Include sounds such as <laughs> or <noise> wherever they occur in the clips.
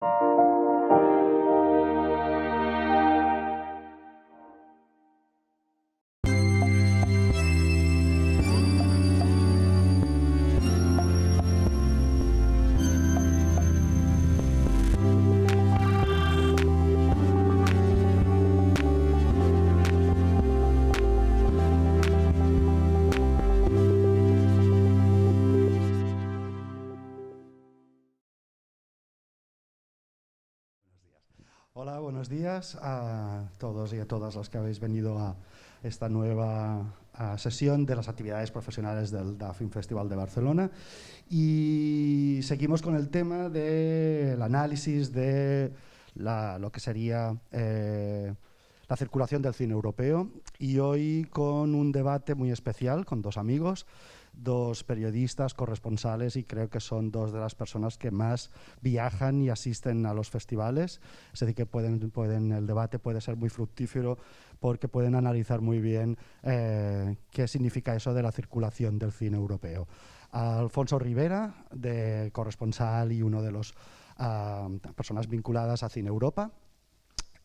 Thank you. Hola, buenos días a todos y a todas los que habéis venido a esta nueva sesión de las actividades profesionales del DAFIN Festival de Barcelona. Y seguimos con el tema del análisis de lo que sería eh, la circulación del cine europeo y hoy con un debate muy especial con dos amigos dos periodistas, corresponsales, y creo que son dos de las personas que más viajan y asisten a los festivales. Es decir, que pueden, pueden, el debate puede ser muy fructífero porque pueden analizar muy bien eh, qué significa eso de la circulación del cine europeo. Alfonso Rivera, de corresponsal y uno de los ah, personas vinculadas a Cine Europa,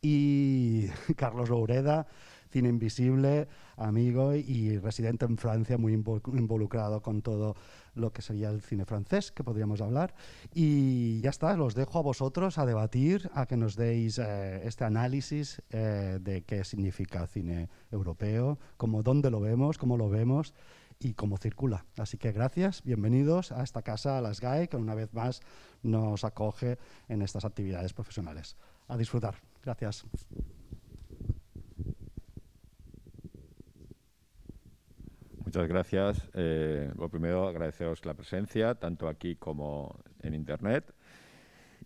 y <laughs> Carlos Loureda, Cine Invisible, amigo y residente en Francia, muy involucrado con todo lo que sería el cine francés, que podríamos hablar. Y ya está, los dejo a vosotros a debatir, a que nos deis eh, este análisis eh, de qué significa cine europeo, cómo, dónde lo vemos, cómo lo vemos y cómo circula. Así que gracias, bienvenidos a esta casa, a las GAE, que una vez más nos acoge en estas actividades profesionales. A disfrutar. Gracias. Muchas gracias. Eh, lo primero, agradeceros la presencia, tanto aquí como en Internet.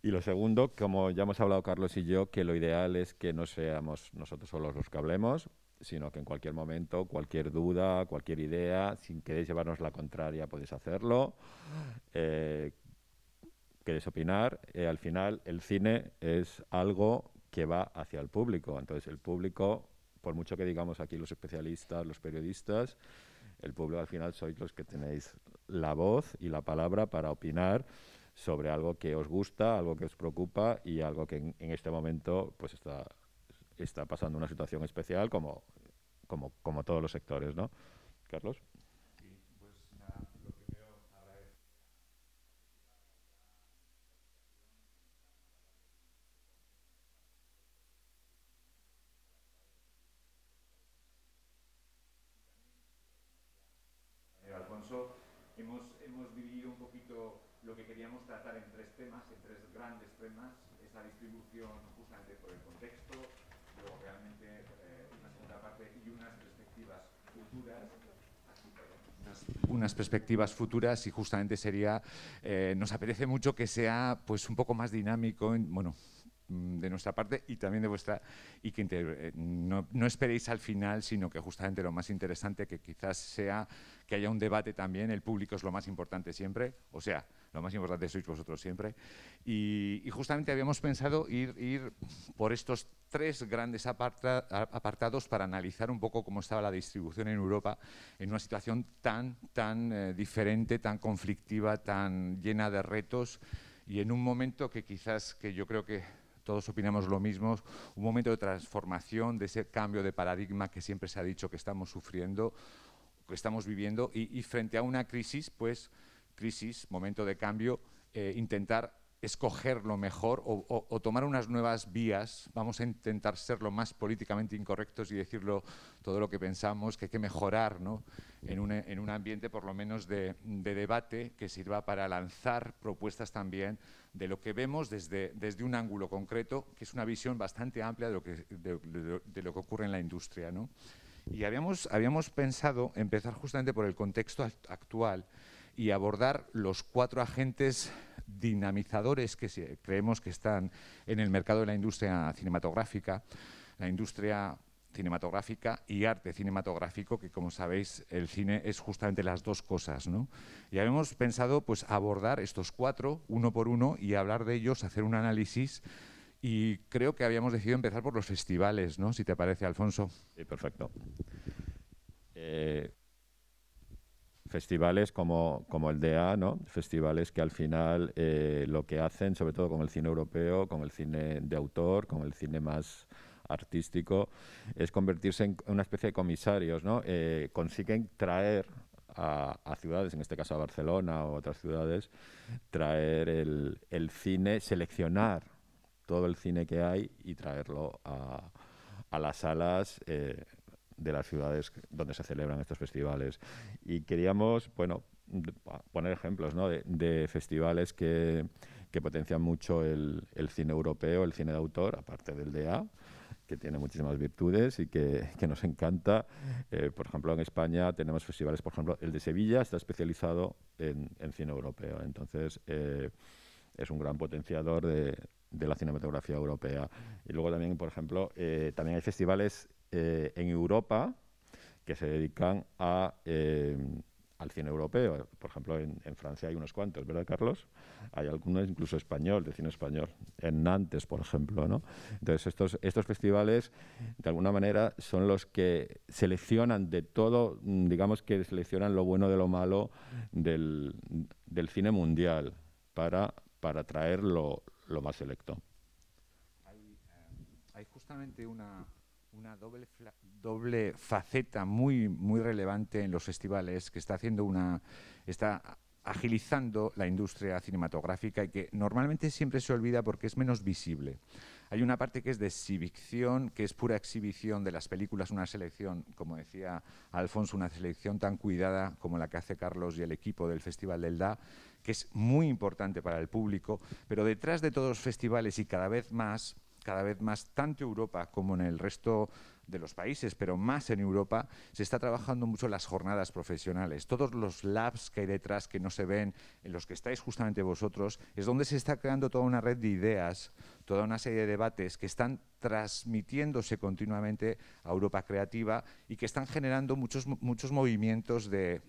Y lo segundo, como ya hemos hablado Carlos y yo, que lo ideal es que no seamos nosotros solos los que hablemos, sino que en cualquier momento, cualquier duda, cualquier idea, si queréis llevarnos la contraria, podéis hacerlo. Eh, queréis opinar. Eh, al final, el cine es algo que va hacia el público. Entonces, el público, por mucho que digamos aquí los especialistas, los periodistas, el pueblo al final sois los que tenéis la voz y la palabra para opinar sobre algo que os gusta, algo que os preocupa y algo que en, este momento pues está, está pasando una situación especial como, como, como todos los sectores, ¿no? Carlos. temas, en tres grandes temas, esa distribución justamente por el contexto, luego realmente eh, una segunda parte y unas perspectivas futuras. Unas, perspectivas futuras y justamente sería, eh, nos apetece mucho que sea pues un poco más dinámico, bueno, Mm, de nuestra parte y también de vuestra, y que eh, no, esperéis al final, sino que justamente lo más interesante que quizás sea que haya un debate también, el público es lo más importante siempre, o sea, lo más importante sois vosotros siempre. Y, justamente habíamos pensado ir, ir, por estos tres grandes apartados para analizar un poco cómo estaba la distribución en Europa en una situación tan, tan eh, diferente, tan conflictiva, tan llena de retos y en un momento que quizás, que yo creo que todos opinamos lo mismo, un momento de transformación, de ese cambio de paradigma que siempre se ha dicho que estamos sufriendo, que estamos viviendo, y, frente a una crisis, pues crisis, momento de cambio, eh, intentar escoger lo mejor o, tomar unas nuevas vías. Vamos a intentar ser lo más políticamente incorrectos y decirlo todo lo que pensamos, que hay que mejorar ¿no? en, un, en, un, ambiente por lo menos de, debate que sirva para lanzar propuestas también de lo que vemos desde, desde un ángulo concreto, que es una visión bastante amplia de lo que, de lo que ocurre en la industria. ¿no? Y habíamos, habíamos pensado empezar justamente por el contexto actual, y abordar los cuatro agentes dinamizadores que creemos que están en el mercado de la industria cinematográfica, la industria cinematográfica y arte cinematográfico, que como sabéis el cine es justamente las dos cosas. ¿no? Y habíamos pensado pues, abordar estos cuatro uno por uno y hablar de ellos, hacer un análisis y creo que habíamos decidido empezar por los festivales, ¿no? si te parece, Alfonso. Sí, perfecto. Eh, festivales como, el dea, ¿no? Festivales que al final eh, lo que hacen, sobre todo con el cine europeo, con el cine de autor, con el cine más artístico, es convertirse en una especie de comisarios, ¿no? Eh, consiguen traer a, ciudades, en este caso a Barcelona o otras ciudades, traer el, cine, seleccionar todo el cine que hay y traerlo a, las salas eh, de las ciudades donde se celebran estos festivales. Y queríamos, bueno, poner ejemplos ¿no? de, festivales que, que potencian mucho el, el, cine europeo, el cine de autor, aparte del DA, que tiene muchísimas virtudes y que, que nos encanta. Eh, por ejemplo, en España tenemos festivales, por ejemplo, el de Sevilla está especializado en, en cine europeo, entonces eh, es un gran potenciador de, de la cinematografía europea. Y luego también, por ejemplo, eh, también hay festivales eh, en Europa que se dedican em, al cine europeo. Por ejemplo, en, Francia hay unos cuantos, ¿verdad, Carlos? Hay algunos incluso español, de cine español, en Nantes, por ejemplo. ¿no? Entonces, estos, estos festivales, de alguna manera, son los que seleccionan de todo, digamos que seleccionan lo bueno de lo malo del, cine mundial para, para traer lo, lo más selecto. hay em, justamente una, una doble, doble faceta muy, muy relevante en los festivales que está haciendo una... Está agilizando la industria cinematográfica y que normalmente siempre se olvida porque es menos visible. Hay una parte que es de exhibición, que es pura exhibición de las películas, una selección, como decía Alfonso, una selección tan cuidada como la que hace Carlos y el equipo del Festival del DA, que es muy importante para el público, pero detrás de todos los festivales y cada vez más cada vez más tanto Europa como en el resto de los países, pero más en Europa, se está trabajando mucho las jornadas profesionales. Todos los labs que hay detrás que no se ven, en los que estáis justamente vosotros, es donde se está creando toda una red de ideas, toda una serie de debates que están transmitiéndose continuamente a Europa creativa y que están generando muchos, muchos movimientos de,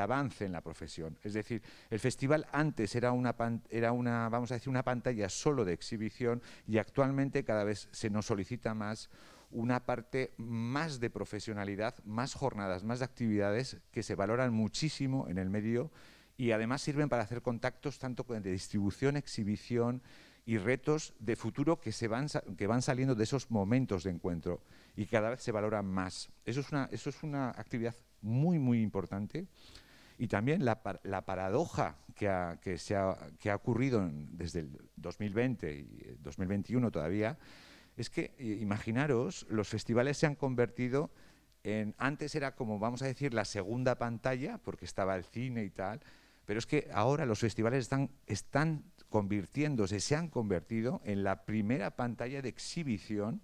avance en la profesión. Es decir, el festival antes era una, era una, vamos a decir, una pantalla solo de exhibición y actualmente cada vez se nos solicita más una parte más de profesionalidad, más jornadas, más actividades que se valoran muchísimo en el medio y además sirven para hacer contactos tanto de distribución, exhibición y retos de futuro que, se van, que van saliendo de esos momentos de encuentro y cada vez se valoran más. Eso es una, actividad muy, muy importante. Y también la, paradoja que ha, que ha, ocurrido desde el 2020 y 2021 eh, todavía, es que, eh, imaginaros, los festivales se han convertido en, antes era como, vamos a decir, la segunda pantalla, porque estaba el cine y tal, pero es que ahora los festivales están, están convirtiéndose, se han convertido en la primera pantalla de exhibición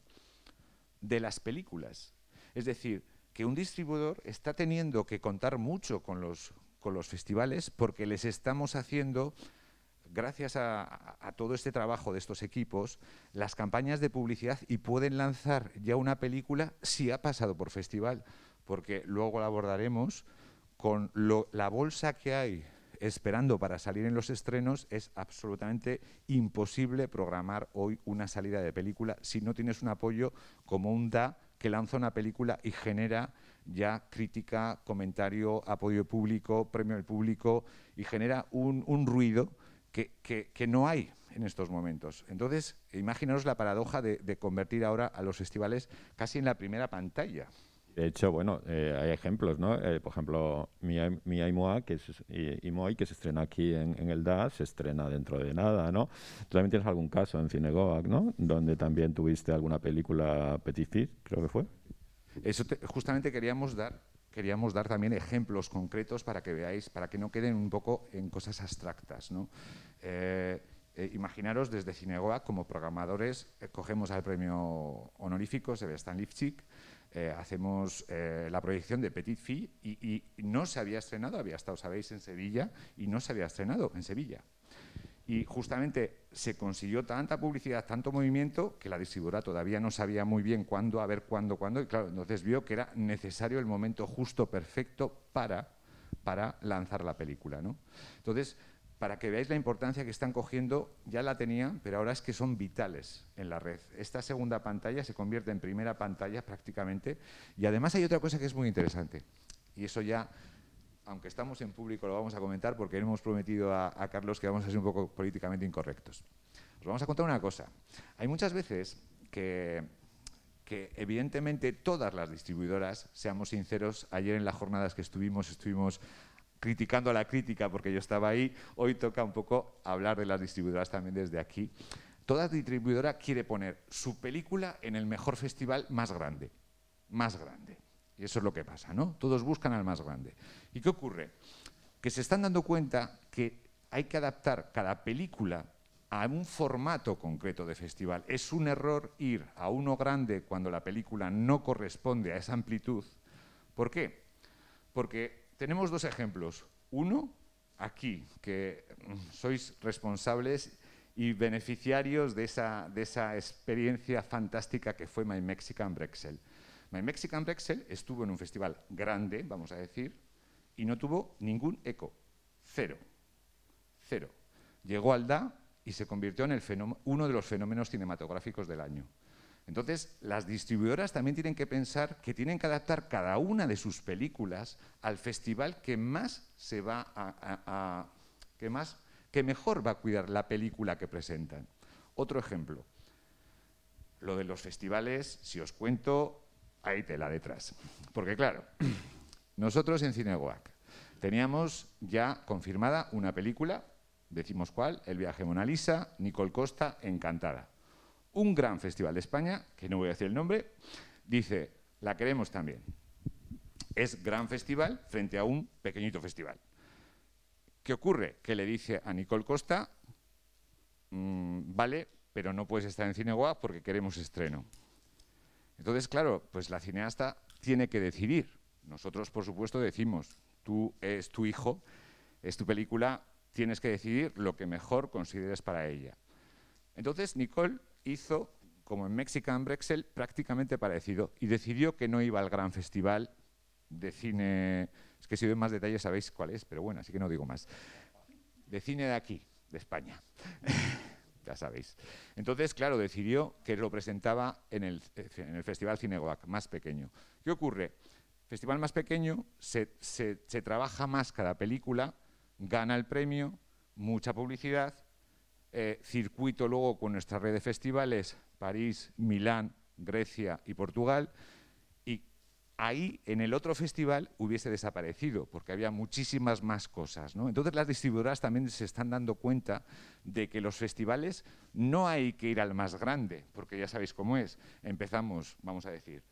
de las películas. Es decir, que un distribuidor está teniendo que contar mucho con los, con los festivales porque les estamos haciendo gracias a, todo este trabajo de estos equipos, las campañas de publicidad y pueden lanzar ya una película si ha pasado por festival, porque luego la abordaremos con la bolsa que hay esperando para salir en los estrenos, es absolutamente imposible programar hoy una salida de película si no tienes un apoyo como un DA que lanza una película y genera ya crítica, comentario, apoyo público, premio del público y genera un ruido que, no hay en estos momentos. Entonces, imaginaros la paradoja de, convertir ahora a los festivales casi en la primera pantalla. De hecho, bueno, eh, hay ejemplos, ¿no? Eh, por ejemplo, Mia, y Moa, que es, eh, que se estrena aquí en, el DAS, se estrena dentro de nada, ¿no? Tú también tienes algún caso en Cinegoac, ¿no? Donde también tuviste alguna película Petit creo que fue. Eso justamente queríamos dar queríamos dar también ejemplos concretos para que veáis, para que no queden un poco en cosas abstractas. Eh, eh, imaginaros desde Cinegoa como programadores, eh, cogemos al premio honorífico Sebastián Lifchik, eh, hacemos la proyección de Petit Fille y, no se había estrenado, había estado, sabéis, en Sevilla y no se había estrenado en Sevilla. Y justamente se consiguió tanta publicidad, tanto movimiento, que la distribuidora todavía no sabía muy bien cuándo, a ver cuándo, cuándo. Y claro, entonces vio que era necesario el momento justo, perfecto, para, para lanzar la película. ¿no? Entonces, para que veáis la importancia que están cogiendo, ya la tenían, pero ahora es que son vitales en la red. Esta segunda pantalla se convierte en primera pantalla prácticamente. Y además hay otra cosa que es muy interesante. Y eso ya aunque estamos en público, lo vamos a comentar porque hemos prometido a, Carlos que vamos a ser un poco políticamente incorrectos. Os vamos a contar una cosa. Hay muchas veces que que evidentemente todas las distribuidoras, seamos sinceros, ayer en las jornadas que estuvimos, estuvimos criticando a la crítica porque yo estaba ahí, hoy toca un poco hablar de las distribuidoras también desde aquí. Toda distribuidora quiere poner su película en el mejor festival más grande, más grande. Y eso es lo que pasa, ¿no? Todos buscan al más grande. ¿Y qué ocurre? Que se están dando cuenta que hay que adaptar cada película a un formato concreto de festival. Es un error ir a uno grande cuando la película no corresponde a esa amplitud. ¿Por qué? Porque tenemos dos ejemplos. Uno, aquí, que mm, sois responsables y beneficiarios de esa, de esa experiencia fantástica que fue My Mexican Brexel. My Mexican Brexel estuvo en un festival grande, vamos a decir, y no tuvo ningún eco. Cero. Cero. Llegó al DA y se convirtió en el uno de los fenómenos cinematográficos del año. Entonces, las distribuidoras también tienen que pensar que tienen que adaptar cada una de sus películas al festival que más se va a, que más que mejor va a cuidar la película que presentan. Otro ejemplo. Lo de los festivales, si os cuento, ahí te la detrás. Porque claro, nosotros en Cineguac teníamos ya confirmada una película, decimos cuál, El viaje Mona Lisa, Nicole Costa, Encantada. Un gran festival de España, que no voy a decir el nombre, dice, la queremos también. Es gran festival frente a un pequeñito festival. ¿Qué ocurre? Que le dice a Nicole Costa, mm, vale, pero no puedes estar en Cineguac porque queremos estreno. Entonces, claro, pues la cineasta tiene que decidir nosotros, por supuesto, decimos, tú es tu hijo, es tu película, tienes que decidir lo que mejor consideres para ella. Entonces, Nicole hizo, como en Mexican Brexel, prácticamente parecido y decidió que no iba al gran festival de cine. Es que si doy más detalles sabéis cuál es, pero bueno, así que no digo más. De cine de aquí, de España. <laughs> ya sabéis. Entonces, claro, decidió que lo presentaba en el, en el Festival Cinegoac, más pequeño. ¿Qué ocurre? Festival más pequeño, se, trabaja más cada película, gana el premio, mucha publicidad, eh, circuito luego con nuestra red de festivales, París, Milán, Grecia y Portugal, y ahí en el otro festival hubiese desaparecido, porque había muchísimas más cosas. Entonces las distribuidoras también se están dando cuenta de que los festivales no hay que ir al más grande, porque ya sabéis cómo es. Empezamos, vamos a decir,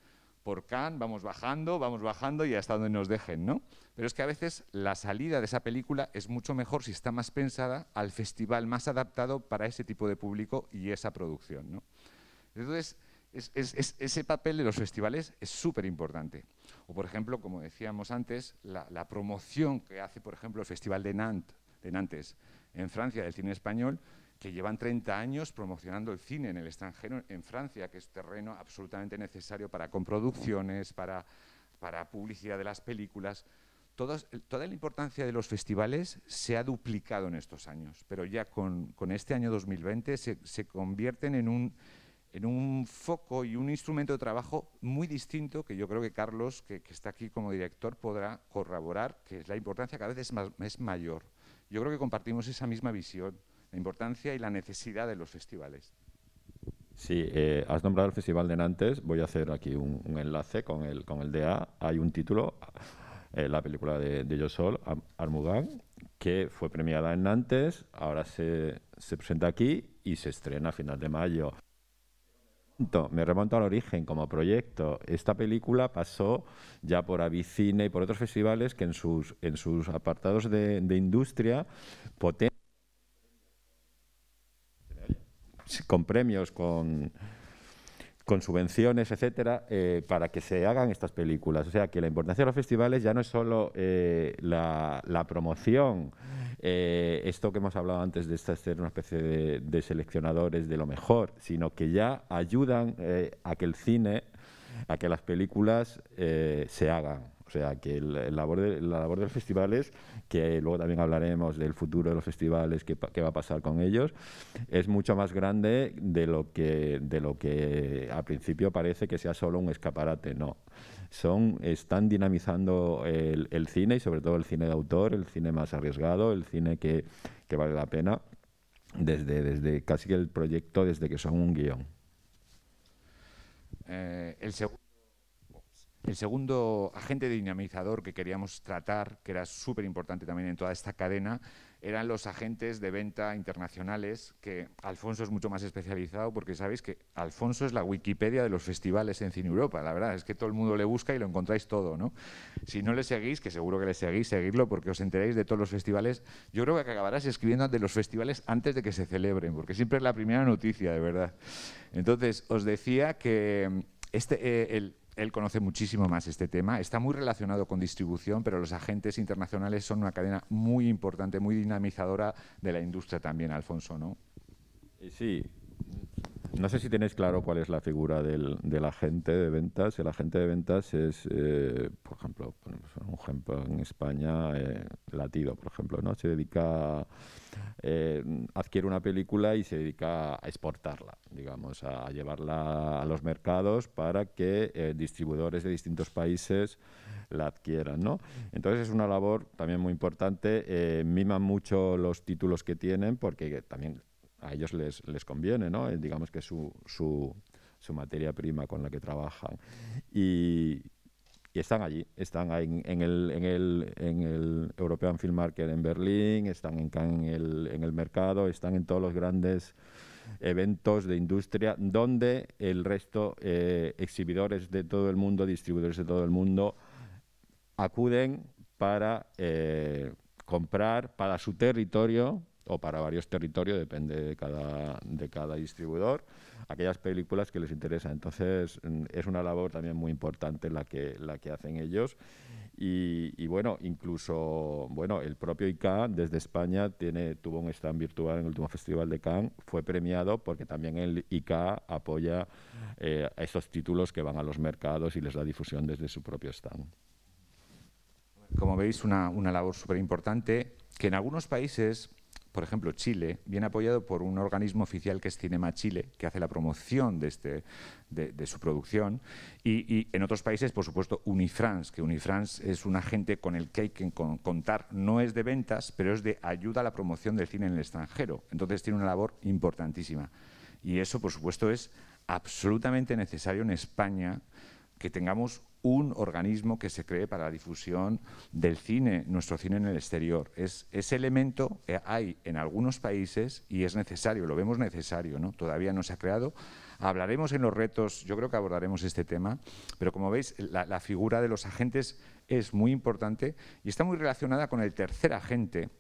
por Cannes, vamos bajando, vamos bajando y hasta donde nos dejen, ¿no? Pero es que a veces la salida de esa película es mucho mejor si está más pensada al festival más adaptado para ese tipo de público y esa producción, Entonces, ese papel de los festivales es súper importante. O, por ejemplo, como decíamos antes, la, promoción que hace, por ejemplo, el Festival de, Nantes, de Nantes en Francia del cine español que llevan 30 años promocionando el cine en el extranjero, en Francia, que es terreno absolutamente necesario para comproducciones, para, para publicidad de las películas. toda la importancia de los festivales se ha duplicado en estos años, pero ya con, este año 2020 se, se convierten en un, en un foco y un instrumento de trabajo muy distinto que yo creo que Carlos, que, que está aquí como director, podrá corroborar, que es la importancia cada vez es, más, es mayor. Yo creo que compartimos esa misma visión importancia y la necesidad de los festivales. Sí, eh, has nombrado el Festival de Nantes. Voy a hacer aquí un, enlace con el, con el DA. Hay un título, eh, la película de, yo sol Armugán, que fue premiada en Nantes, ahora se, se presenta aquí y se estrena a final de mayo. Me remonto al origen como proyecto. Esta película pasó ya por Avicine y por otros festivales que en sus, en sus apartados de, de industria potencian con premios, con, subvenciones, etcétera, eh, para que se hagan estas películas. O sea, que la importancia de los festivales ya no es solo eh, la, promoción, eh, esto que hemos hablado antes de ser una especie de, seleccionadores de lo mejor, sino que ya ayudan a que el cine, a que las películas se hagan. O sea, que el, labor de, la labor de los festivales, que luego también hablaremos del futuro de los festivales, qué, va a pasar con ellos, es mucho más grande de lo que, de lo que a principio parece que sea solo un escaparate. No. Son, están dinamizando el, cine y sobre todo el cine de autor, el cine más arriesgado, el cine que, vale la pena, desde, desde casi que el proyecto, desde que son un guión. Eh, el segundo el segundo agente dinamizador que queríamos tratar, que era súper importante también en toda esta cadena, eran los agentes de venta internacionales, que Alfonso es mucho más especializado, porque sabéis que Alfonso es la Wikipedia de los festivales en Cine Europa, la verdad, es que todo el mundo le busca y lo encontráis todo, ¿no? Si no le seguís, que seguro que le seguís, seguirlo, porque os enteráis de todos los festivales, yo creo que acabarás escribiendo de los festivales antes de que se celebren, porque siempre es la primera noticia, de verdad. Entonces, os decía que este, eh, el, él conoce muchísimo más este tema. Está muy relacionado con distribución, pero los agentes internacionales son una cadena muy importante, muy dinamizadora de la industria también, Alfonso, ¿no? Eh, sí. No sé si tenéis claro cuál es la figura del, agente de ventas. El agente de ventas es, eh, por ejemplo, un ejemplo en España, eh, Latido, por ejemplo, ¿no? Se dedica a eh, adquiere una película y se dedica a exportarla, digamos, a, llevarla a los mercados para que eh, distribuidores de distintos países la adquieran, ¿no? Entonces es una labor también muy importante, eh, miman mucho los títulos que tienen porque también a ellos les, les conviene, ¿no? digamos que su, su, materia prima con la que trabajan. Y, y están allí, están en, el, European Film Market en Berlín, están en, el, en el mercado, están en todos los grandes eventos de industria donde el resto, eh, exhibidores de todo el mundo, distribuidores de todo el mundo, acuden para eh, comprar para su territorio o para varios territorios, depende de cada distribuidor aquellas películas que les interesa. Entonces, mm, es una labor también muy importante la que, la que hacen ellos. Y, bueno, incluso bueno, el propio ICA desde España tiene, tuvo un stand virtual en el último Festival de Cannes, fue premiado porque también el ICA apoya eh, estos títulos que van a los mercados y les da difusión desde su propio stand. Como veis, una, una labor súper importante que en algunos países por ejemplo, Chile viene apoyado por un organismo oficial que es Cinema Chile, que hace la promoción de, este, de, su producción. Y, y, en otros países, por supuesto, Unifrance, que Unifrance es un agente con el que hay que contar. No es de ventas, pero es de ayuda a la promoción del cine en el extranjero. Entonces tiene una labor importantísima. Y eso, por supuesto, es absolutamente necesario en España que tengamos un organismo que se cree para la difusión del cine, nuestro cine en el exterior. Es, ese elemento eh, hay en algunos países y es necesario, lo vemos necesario, ¿no? todavía no se ha creado. Hablaremos en los retos, yo creo que abordaremos este tema, pero como veis, la figura de los agentes es muy importante y está muy relacionada con el tercer agente,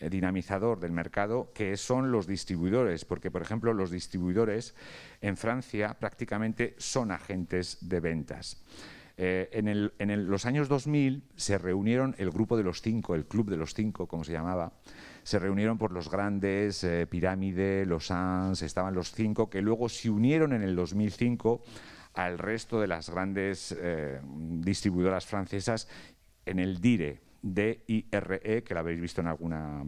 eh, dinamizador del mercado que son los distribuidores, porque por ejemplo los distribuidores en Francia prácticamente son agentes de ventas. Eh, en, los años 2000 se reunieron el grupo de los cinco, el club de los cinco, como se llamaba, se reunieron por los grandes, eh, Pirámide, los ans estaban los cinco, que luego se unieron en el 2005 al resto de las grandes distribuidoras francesas en el DIRE, DIRE, que la habéis visto en alguna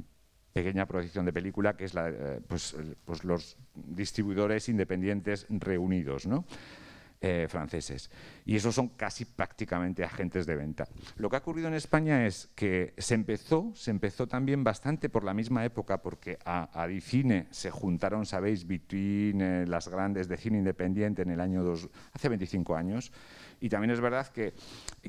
pequeña proyección de película, que es eh, pues, pues, los distribuidores independientes reunidos, eh, franceses. Y esos son casi prácticamente agentes de venta. Lo que ha ocurrido en España es que se empezó, se empezó también bastante por la misma época, porque a, a Dicine se juntaron, sabéis, Between, las grandes de cine independiente en el año dos, hace 25 años, y también es verdad que,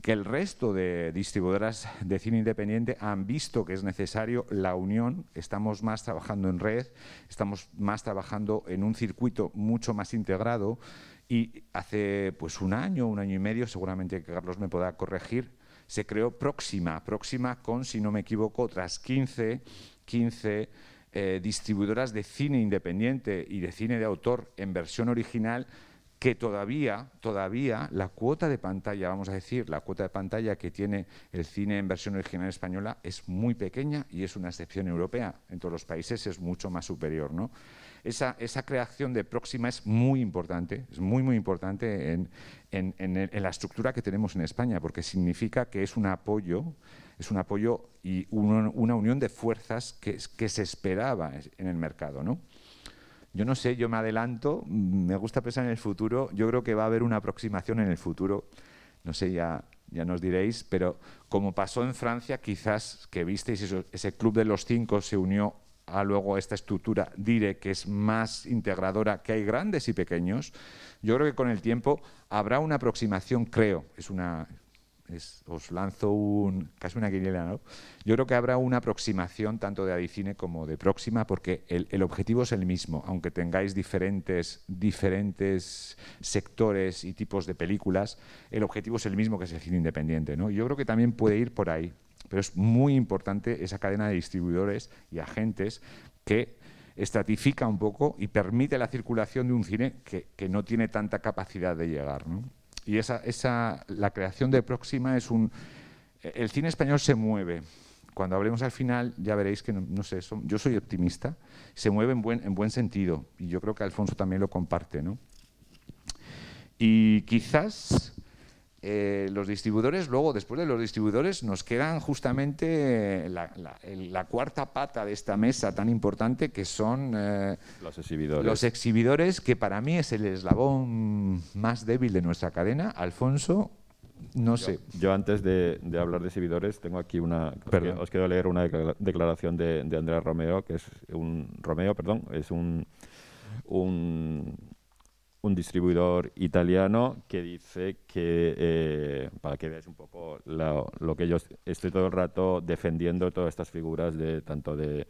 el resto de distribuidoras de cine independiente han visto que es necesario la unión, estamos más trabajando en red, estamos más trabajando en un circuito mucho más integrado y hace pues un año, un año y medio, seguramente Carlos me pueda corregir, se creó Próxima, Próxima con, si no me equivoco, otras 15, 15 eh, distribuidoras de cine independiente y de cine de autor en versión original que todavía, todavía la cuota de pantalla, vamos a decir, la cuota de pantalla que tiene el cine en versión original española es muy pequeña y es una excepción europea. En todos los países es mucho más superior. ¿no? Esa, creación de próxima es muy importante, es muy, muy importante en, la estructura que tenemos en España, porque significa que es un apoyo es un apoyo y una unión de fuerzas que, se esperaba en el mercado. Yo no sé, yo me adelanto, mm, me gusta pensar en el futuro, yo creo que va a haber una aproximación en el futuro, no sé, ya, ya nos diréis, pero como pasó en Francia, quizás que visteis ese club de los cinco se unió a luego esta estructura diré que es más integradora, que hay grandes y pequeños, yo creo que con el tiempo habrá una aproximación, creo, es una os lanzo un, casi una quiniela, ¿no? Yo creo que habrá una aproximación tanto de Adicine como de Próxima, porque el, objetivo es el mismo, aunque tengáis diferentes, diferentes sectores y tipos de películas, el objetivo es el mismo que es el cine independiente, Yo creo que también puede ir por ahí, pero es muy importante esa cadena de distribuidores y agentes que estratifica un poco y permite la circulación de un cine que, que no tiene tanta capacidad de llegar, ¿no? Y esa, esa, la creación de Próxima es un... El cine español se mueve. Cuando hablemos al final ya veréis que, no, sé, yo soy optimista, se mueve en buen, en buen sentido. Y yo creo que Alfonso también lo comparte, ¿no? Y quizás eh, los distribuidores, luego después de los distribuidores nos quedan justamente eh, la, cuarta pata de esta mesa tan importante que son eh, los, exhibidores. los exhibidores, que para mí es el eslabón más débil de nuestra cadena. Alfonso, no sé. Yo, antes de, hablar de exhibidores, tengo aquí una. Os quiero leer una declaración de, de Andrea Romeo, que es un. Romeo, perdón, es un un distribuidor italiano que dice que, eh, para que veáis un poco lo que yo estoy todo el rato defendiendo, todas estas figuras de tanto de,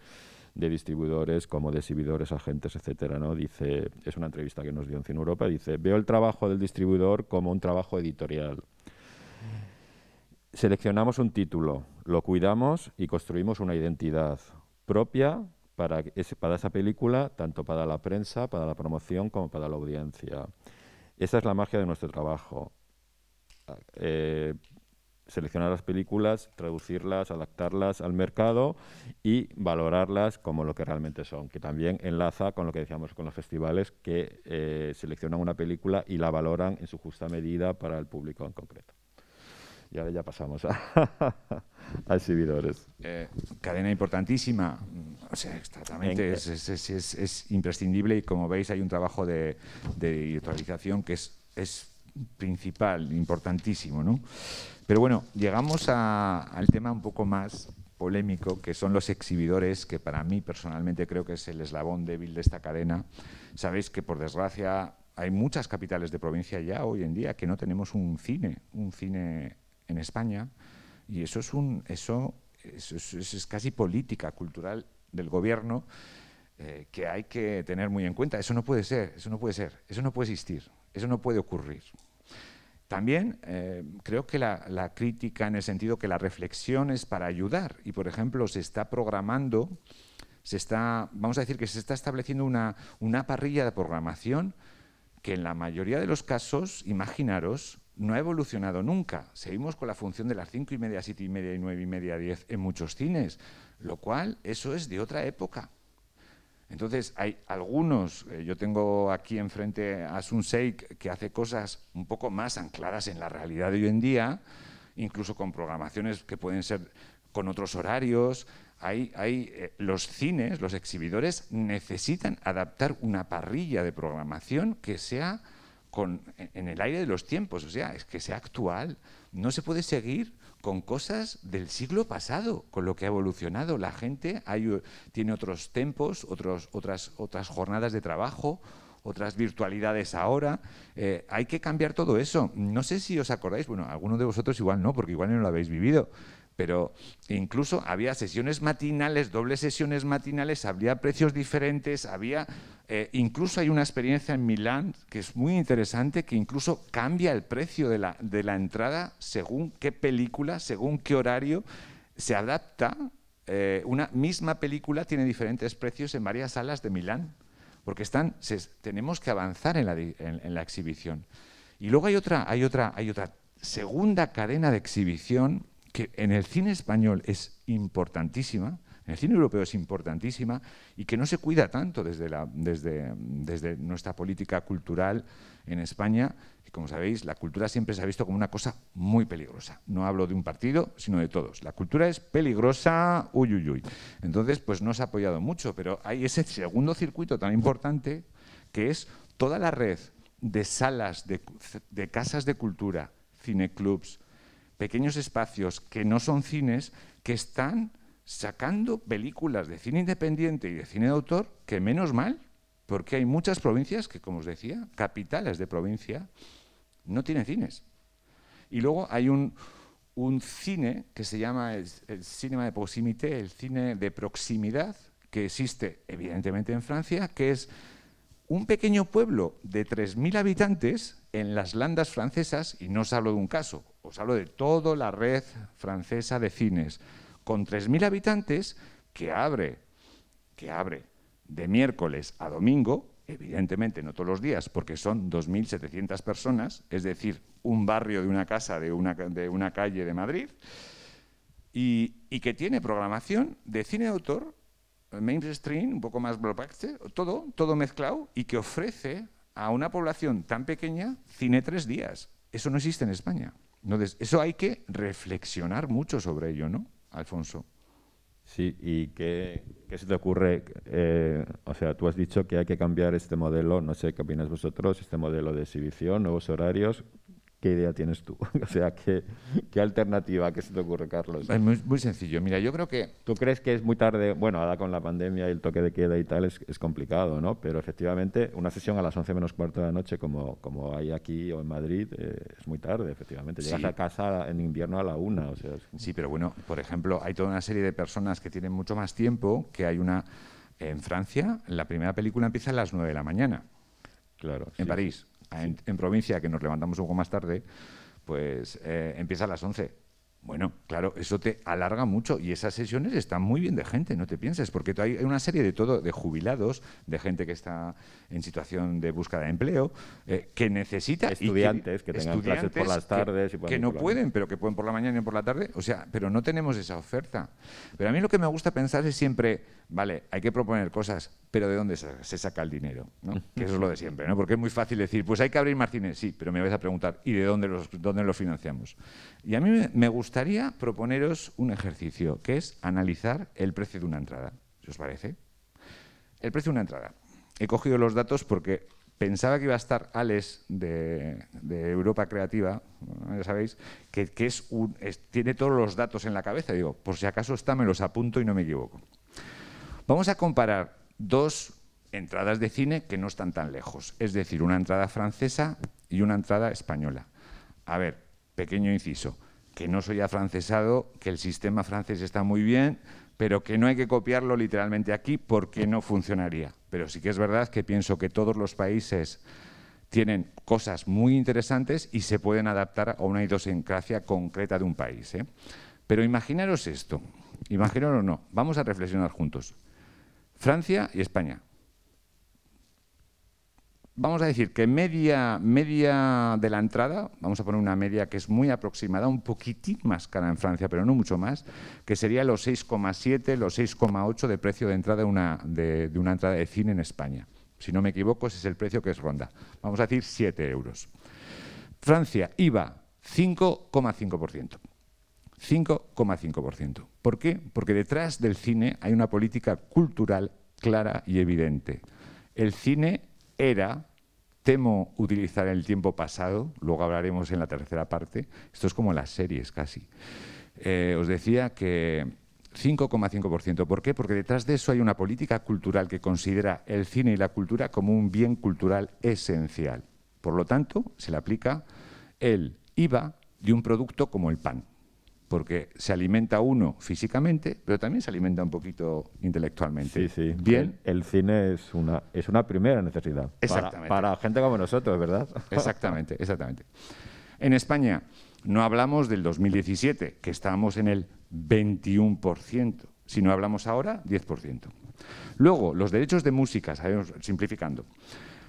de distribuidores como de exhibidores, agentes, etcétera, ¿no? Dice, es una entrevista que nos dio en Cine Europa, dice, veo el trabajo del distribuidor como un trabajo editorial. Seleccionamos un título, lo cuidamos y construimos una identidad propia para, ese, para esa película, tanto para la prensa, para la promoción, como para la audiencia. Esa es la magia de nuestro trabajo. Eh, seleccionar las películas, traducirlas, adaptarlas al mercado y valorarlas como lo que realmente son, que también enlaza con lo que decíamos con los festivales, que eh, seleccionan una película y la valoran en su justa medida para el público en concreto. Y ahora ya pasamos a, <laughs> exhibidores. Eh, cadena importantísima. Mm, o sea, exactamente, es, imprescindible y como veis hay un trabajo de, de que es, principal, importantísimo. ¿no? Pero bueno, llegamos al tema un poco más polémico, que son los exhibidores, que para mí personalmente creo que es el eslabón débil de esta cadena. Sabéis que por desgracia hay muchas capitales de provincia ya hoy en día que no tenemos un cine, un cine en España y eso es, un, eso, es, casi política cultural del gobierno eh, que hay que tener muy en cuenta. Eso no puede ser, eso no puede ser, eso no puede existir, eso no puede ocurrir. También eh, creo que la, crítica en el sentido que la reflexión es para ayudar y, por ejemplo, se está programando, se está, vamos a decir que se está estableciendo una parrilla de programación que en la mayoría de los casos, imaginaros, no ha evolucionado nunca. Seguimos con la función de las cinco y media, siete y media y nueve y media, diez en muchos cines, lo cual eso es de otra época. Entonces hay algunos, eh, yo tengo aquí enfrente a Sun que hace cosas un poco más ancladas en la realidad de hoy en día, incluso con programaciones que pueden ser con otros horarios. Hay, hay eh, los cines, los exhibidores necesitan adaptar una parrilla de programación que sea en el aire de los tiempos, o sea, es que sea actual. No se puede seguir con cosas del siglo pasado, con lo que ha evolucionado. La gente hay, tiene otros tempos, otras, otras jornadas de trabajo, otras virtualidades ahora. Eh, hay que cambiar todo eso. No sé si os acordáis, bueno, algunos de vosotros igual no, porque igual no lo habéis vivido, pero incluso había sesiones matinales, dobles sesiones matinales, había precios diferentes, había... Eh, incluso hay una experiencia en Milán que es muy interesante, que incluso cambia el precio de la, entrada según qué película, según qué horario, se adapta. Eh, una misma película tiene diferentes precios en varias salas de Milán, porque están, tenemos que avanzar en la, en la exhibición. Y luego hay otra, hay otra, hay otra segunda cadena de exhibición que en el cine español es importantísima, en el cine europeo es importantísima y que no se cuida tanto desde, la, desde, desde nuestra política cultural en España. Y como sabéis, la cultura siempre se ha visto como una cosa muy peligrosa. No hablo de un partido, sino de todos. La cultura es peligrosa, uy, uy, uy. Entonces, pues no se ha apoyado mucho, pero hay ese segundo circuito tan importante que es toda la red de salas, de, de casas de cultura, cineclubs, pequeños espacios que no son cines, que están sacando películas de cine independiente y de cine de autor, que menos mal, porque hay muchas provincias que, como os decía, capitales de provincia, no tienen cines. Y luego hay un, un cine que se llama el, cinema de proximité, el cine de proximidad, que existe evidentemente en Francia, que es un pequeño pueblo de 3.000 habitantes en las landas francesas, y no os hablo de un caso, os hablo de toda la red francesa de cines, con 3.000 habitantes que abre, que abre de miércoles a domingo, evidentemente no todos los días, porque son 2.700 personas, es decir, un barrio de una casa de una, calle de Madrid, y, que tiene programación de cine de autor, mainstream, un poco más blockbuster, todo, todo mezclado, y que ofrece a una población tan pequeña cine tres días. Eso no existe en España. Entonces, eso hay que reflexionar mucho sobre ello, ¿no, Alfonso? Sí, ¿y qué, se te ocurre? Eh, o sea, tú has dicho que hay que cambiar este modelo, no sé qué opinas vosotros, este modelo de exhibición, nuevos horarios, ¿Qué idea tienes tú? <laughs> o sea, ¿qué, ¿qué, alternativa? ¿Qué se te ocurre, Carlos? Es muy, muy, sencillo. Mira, yo creo que... Tú crees que es muy tarde, bueno, ahora con la pandemia y el toque de queda y tal es, complicado, ¿no? Pero efectivamente una sesión a las 11 menos cuarto de la noche, como, como hay aquí o en Madrid, eh, es muy tarde, efectivamente. Llegas a casa en invierno a la una. O sea, Sí, pero bueno, por ejemplo, hay toda una serie de personas que tienen mucho más tiempo, que hay una... En Francia, la primera película empieza a las 9 de la mañana. Claro. En París en, provincia, que nos levantamos un poco más tarde, pues eh, empieza a las 11. Bueno, claro, eso te alarga mucho y esas sesiones están muy bien de gente, no te pienses, porque hay una serie de todo, de jubilados, de gente que está en situación de búsqueda de empleo, eh, que necesita... Estudiantes, que, tengan clases por las tardes... que no pueden, pero que pueden por la mañana y por la tarde, o sea, pero no tenemos esa oferta. Pero a mí lo que me gusta pensar es siempre Vale, hay que proponer cosas, pero ¿de dónde se saca el dinero? Que eso es lo de siempre, ¿no? Porque es muy fácil decir, pues hay que abrir Martínez, sí, pero me vais a preguntar, ¿y de dónde los, dónde los financiamos? Y a mí me gustaría proponeros un ejercicio, que es analizar el precio de una entrada. ¿Si os parece? El precio de una entrada. He cogido los datos porque pensaba que iba a estar Alex de, Europa Creativa, ya sabéis, que, tiene todos los datos en la cabeza. Digo, por si acaso está, me los apunto y no me equivoco. Vamos a comparar dos entradas de cine que no están tan lejos, es decir, una entrada francesa y una entrada española. A ver, pequeño inciso, que no soy afrancesado, que el sistema francés está muy bien, pero que no hay que copiarlo literalmente aquí porque no funcionaría. Pero sí que es verdad que pienso que todos los países tienen cosas muy interesantes y se pueden adaptar a una idiosincrasia concreta de un país. ¿eh? Pero imaginaros esto, imaginaros no, vamos a reflexionar juntos. Francia y España. Vamos a decir que media, media de la entrada, vamos a poner una media que es muy aproximada, un poquitín más cara en Francia, pero no mucho más, que sería los 6,7, los 6,8 de precio de entrada una, de, de una entrada de cine en España. Si no me equivoco, ese es el precio que es ronda. Vamos a decir 7 euros. Francia, IVA, 5,5%. 5,5%. ¿Por qué? Porque detrás del cine hay una política cultural clara y evidente. El cine era, temo utilizar el tiempo pasado, luego hablaremos en la tercera parte, esto es como las series casi. Eh, os decía que 5,5%. ¿Por qué? Porque detrás de eso hay una política cultural que considera el cine y la cultura como un bien cultural esencial. Por lo tanto, se le aplica el IVA de un producto como el pan porque se alimenta uno físicamente, pero también se alimenta un poquito intelectualmente. Sí, sí. Bien. El, cine es una, es una primera necesidad. Exactamente. Para, gente como nosotros, ¿verdad? <laughs> Exactamente, exactamente. En España no hablamos del 2017, que estábamos en el 21%. Si no hablamos ahora, 10%. Luego, los derechos de música, sabemos, simplificando.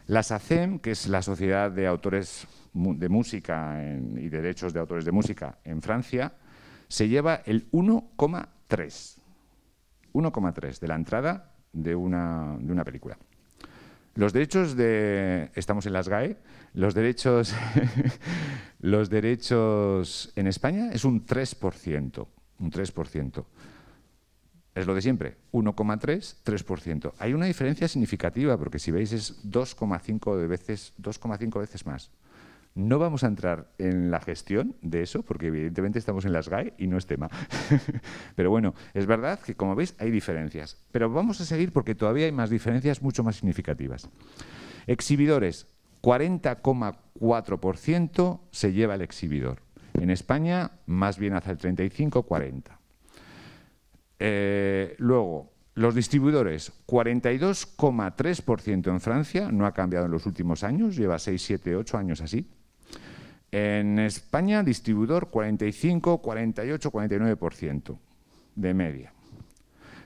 La SACEM, que es la Sociedad de Autores de Música y Derechos de Autores de Música en Francia, se lleva el 1,3. 1,3 de la entrada de una, de una película. Los derechos de. Estamos en las GAE. Los derechos. <laughs> los derechos en España es un 3%. Un 3%. Es lo de siempre. 1,3, 3%. Hay una diferencia significativa, porque si veis es 2,5 veces, 2,5 veces más. No vamos a entrar en la gestión de eso, porque evidentemente estamos en las GAE y no es tema. <laughs> pero bueno, es verdad que como veis hay diferencias, pero vamos a seguir porque todavía hay más diferencias mucho más significativas. Exhibidores, 40,4% se lleva el exhibidor. En España, más bien hacia el 35-40. Eh, luego, los distribuidores, 42,3% en Francia, no ha cambiado en los últimos años, lleva 6, 7, 8 años así. En España, distribuidor 45, 48, 49% de media.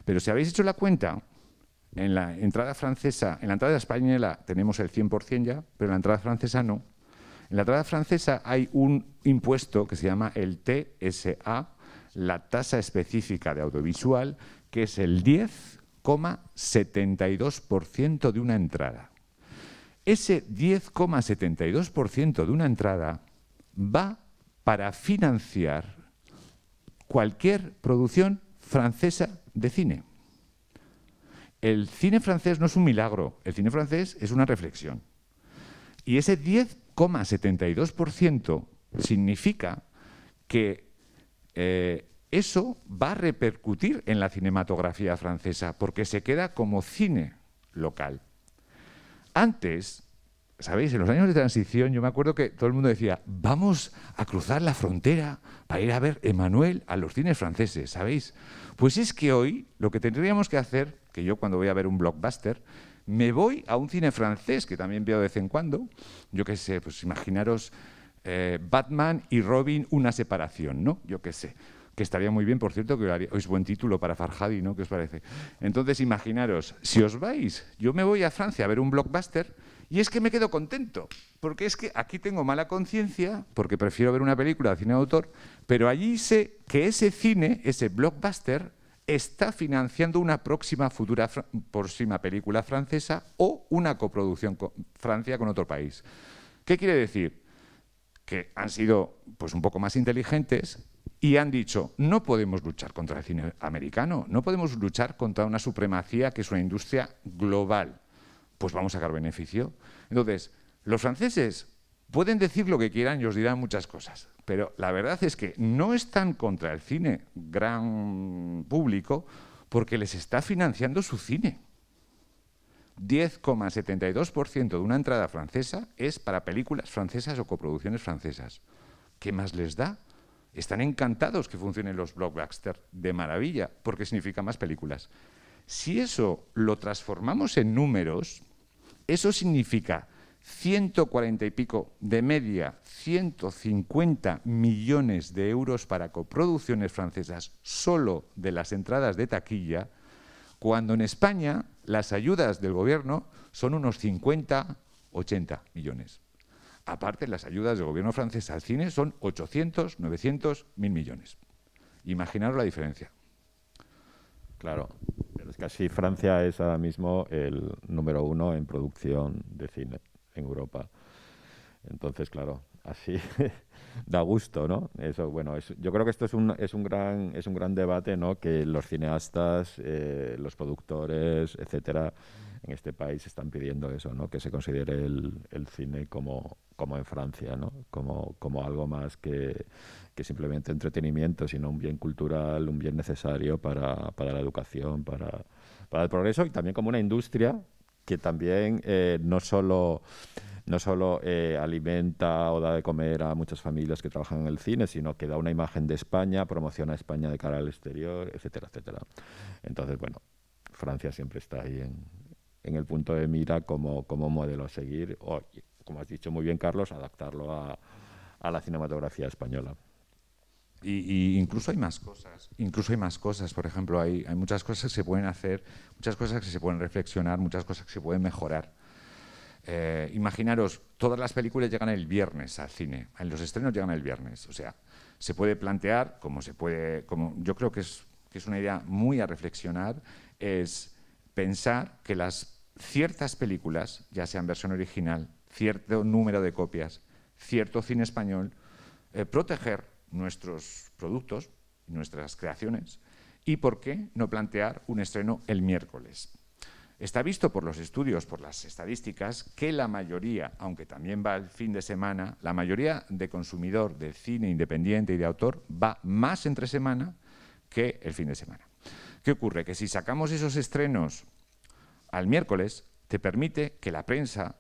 Pero si habéis hecho la cuenta, en la entrada francesa, en la entrada española tenemos el 100% ya, pero en la entrada francesa no. En la entrada francesa hay un impuesto que se llama el TSA, la tasa específica de audiovisual, que es el 10,72% de una entrada. Ese 10,72% de una entrada va para financiar cualquier producción francesa de cine. El cine francés no es un milagro, el cine francés es una reflexión. Y ese 10,72% significa que eh, eso va a repercutir en la cinematografía francesa, porque se queda como cine local. Antes, ¿sabéis? En los años de transición yo me acuerdo que todo el mundo decía, vamos a cruzar la frontera para ir a ver Emmanuel a los cines franceses, ¿sabéis? Pues es que hoy lo que tendríamos que hacer, que yo cuando voy a ver un blockbuster, me voy a un cine francés, que también veo de vez en cuando, yo qué sé, pues imaginaros eh, Batman y Robin, una separación, ¿no? Yo qué sé que estaría muy bien, por cierto, que hoy es buen título para Farhadi, ¿no? ¿Qué os parece? Entonces, imaginaros, si os vais, yo me voy a Francia a ver un blockbuster, y es que me quedo contento, porque es que aquí tengo mala conciencia, porque prefiero ver una película de cine de autor, pero allí sé que ese cine, ese blockbuster, está financiando una próxima futura próxima película francesa o una coproducción con Francia con otro país. ¿Qué quiere decir? Que han sido pues un poco más inteligentes y han dicho, no podemos luchar contra el cine americano, no podemos luchar contra una supremacía que es una industria global pues vamos a sacar beneficio. Entonces, los franceses pueden decir lo que quieran y os dirán muchas cosas, pero la verdad es que no están contra el cine gran público porque les está financiando su cine. 10,72% de una entrada francesa es para películas francesas o coproducciones francesas. ¿Qué más les da? Están encantados que funcionen los blockbusters de maravilla, porque significa más películas. Si eso lo transformamos en números, eso significa 140 y pico de media, 150 millones de euros para coproducciones francesas solo de las entradas de taquilla, cuando en España las ayudas del gobierno son unos 50, 80 millones. Aparte, las ayudas del gobierno francés al cine son 800, 900, mil millones. Imaginaros la diferencia. Claro, casi Francia es ahora mismo el número uno en producción de cine en Europa. Entonces, claro, así <laughs> da gusto, ¿no? Eso, bueno, yo creo que esto es un, es un, gran, es un gran debate, ¿no? Que los cineastas, eh, los productores, etcétera, en este país están pidiendo eso, ¿no? que se considere el, cine como, como en Francia, ¿no? como, como algo más que, simplemente entretenimiento, sino un bien cultural, un bien necesario para, la educación, para, el progreso y también como una industria que también eh, no solo no solo eh, alimenta o da de comer a muchas familias que trabajan en el cine, sino que da una imagen de España, promociona a España de cara al exterior, etcétera, etcétera. Entonces, bueno, Francia siempre está ahí en, en el punto de mira como, como modelo a seguir, o, como has dicho muy bien, Carlos, adaptarlo a, a la cinematografía española. Y, incluso hay más cosas, incluso hay más cosas, por ejemplo, hay, hay, muchas cosas que se pueden hacer, muchas cosas que se pueden reflexionar, muchas cosas que se pueden mejorar. Eh, imaginaros, todas las películas llegan el viernes al cine, los estrenos llegan el viernes, o sea, se puede plantear, como se puede, como yo creo que es, que es una idea muy a reflexionar, es pensar que las ciertas películas, ya sean versión original, cierto número de copias, cierto cine español, eh, proteger nuestros productos, nuestras creaciones, y por qué no plantear un estreno el miércoles. Está visto por los estudios, por las estadísticas, que la mayoría, aunque también va el fin de semana, la mayoría de consumidor de cine independiente y de autor va más entre semana que el fin de semana. ¿Qué ocurre? Que si sacamos esos estrenos al miércoles te permite que la prensa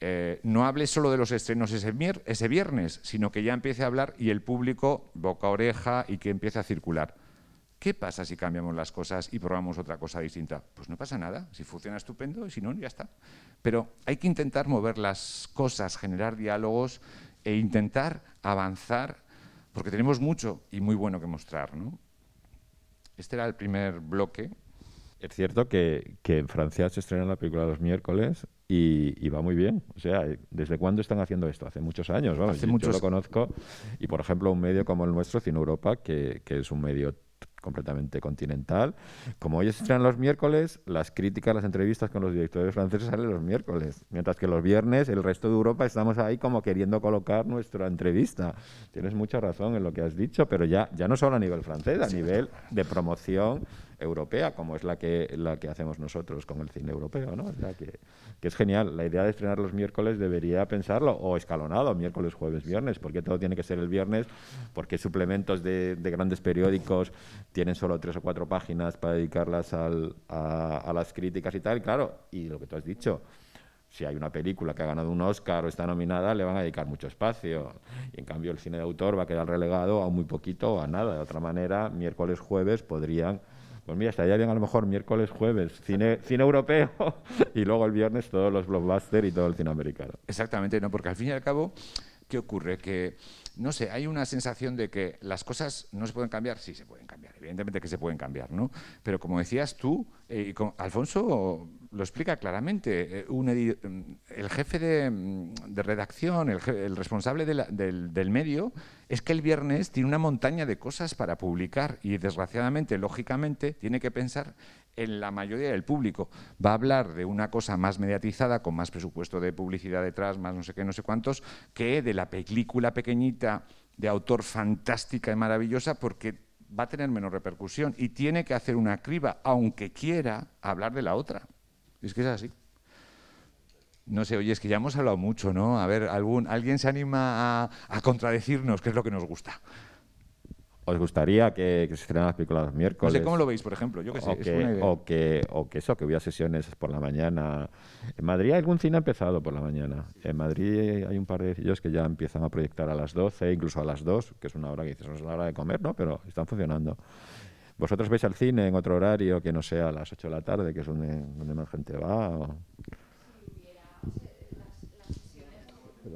eh, no hable solo de los estrenos ese, ese, viernes, sino que ya empiece a hablar y el público boca oreja y que empiece a circular. ¿Qué pasa si cambiamos las cosas y probamos otra cosa distinta? Pues no pasa nada, si funciona estupendo y si no, ya está. Pero hay que intentar mover las cosas, generar diálogos e intentar avanzar, porque tenemos mucho y muy bueno que mostrar. Este era el primer bloque es cierto que, en Francia se estrena la película los miércoles y, va muy bien. O sea, ¿desde cuándo están haciendo esto? Hace muchos años, vamos. Hace yo, muchos... lo conozco. Y, por ejemplo, un medio como el nuestro, Cine Europa, que, es un medio completamente continental. Como ellos se estrenan los miércoles, las críticas, las entrevistas con los directores franceses salen los miércoles, mientras que los viernes el resto de Europa estamos ahí como queriendo colocar nuestra entrevista. Tienes mucha razón en lo que has dicho, pero ya, ya no solo a nivel francés, a nivel de promoción europea, como es la que, la que hacemos nosotros con el cine europeo, ¿no? que, es genial. La idea de estrenar los miércoles debería pensarlo, o escalonado, miércoles, jueves, viernes, porque todo tiene que ser el viernes, porque suplementos de, grandes periódicos tienen solo tres o cuatro páginas para dedicarlas a, a las críticas y tal, claro, y lo que tú has dicho si hay una película que ha ganado un Oscar o está nominada, le van a dedicar mucho espacio. Y en cambio, el cine de autor va a quedar relegado a muy poquito o a nada. De otra manera, miércoles, jueves podrían pues mira, estaría bien a lo mejor miércoles, jueves, cine, cine europeo <laughs> y luego el viernes todos los blockbusters y todo el cine americano. Exactamente, no, porque al fin y al cabo, ¿qué ocurre? Que, no sé, hay una sensación de que las cosas no se pueden cambiar, sí se pueden cambiar evidentemente que se pueden cambiar, ¿no? Pero como decías tú, eh, Alfonso lo explica claramente, eh, mm, el jefe de, mm, redacción, el, responsable del, medio, es que el viernes tiene una montaña de cosas para publicar y desgraciadamente, lógicamente, tiene que pensar en la mayoría del público. Va a hablar de una cosa más mediatizada, con más presupuesto de publicidad detrás, más no sé qué, no sé cuántos, que de la película pequeñita de autor fantástica y maravillosa porque va a tener menos repercusión y tiene que hacer una criba, aunque quiera, hablar de la otra. Es que es así. No sé, oye, es que ya hemos hablado mucho, ¿no? A ver, algún, ¿alguien se anima a, contradecirnos, qué es lo que nos gusta? ¿Os gustaría que, se estrenaran las películas los miércoles? No sé cómo lo veis, por ejemplo. o, que, o, que, o que eso, que hubiera sesiones por la mañana. En Madrid algún cine ha empezado por la mañana. En Madrid hay un par de ellos que ya empiezan a proyectar a las 12, incluso a las 2, que es una hora que dices, no es la hora de comer, ¿no? Pero están funcionando. ¿Vosotros veis al cine en otro horario que no sea a las 8 de la tarde, que es donde, más gente va? O... Eh, que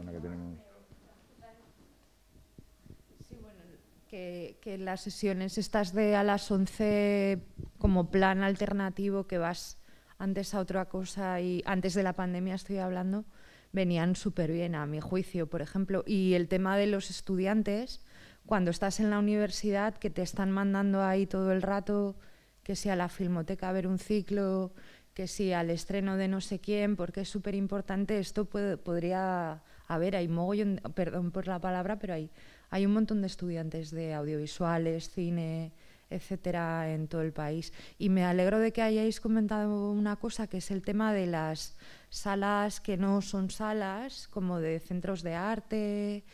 Que, las sesiones estas de a las 11 como plan alternativo que vas antes a otra cosa y antes de la pandemia estoy hablando, venían súper bien a mi juicio, por ejemplo. Y el tema de los estudiantes, cuando estás en la universidad, que te están mandando ahí todo el rato, que si a la filmoteca a ver un ciclo, que si al estreno de no sé quién, porque es súper importante, esto podría haber, hay mogollón, perdón por la palabra, pero hay hay un montón de estudiantes de audiovisuales, cine, etcétera, en todo el país. Y me alegro de que hayáis comentado una cosa, que es el tema de las salas que no son salas, como de centros de arte,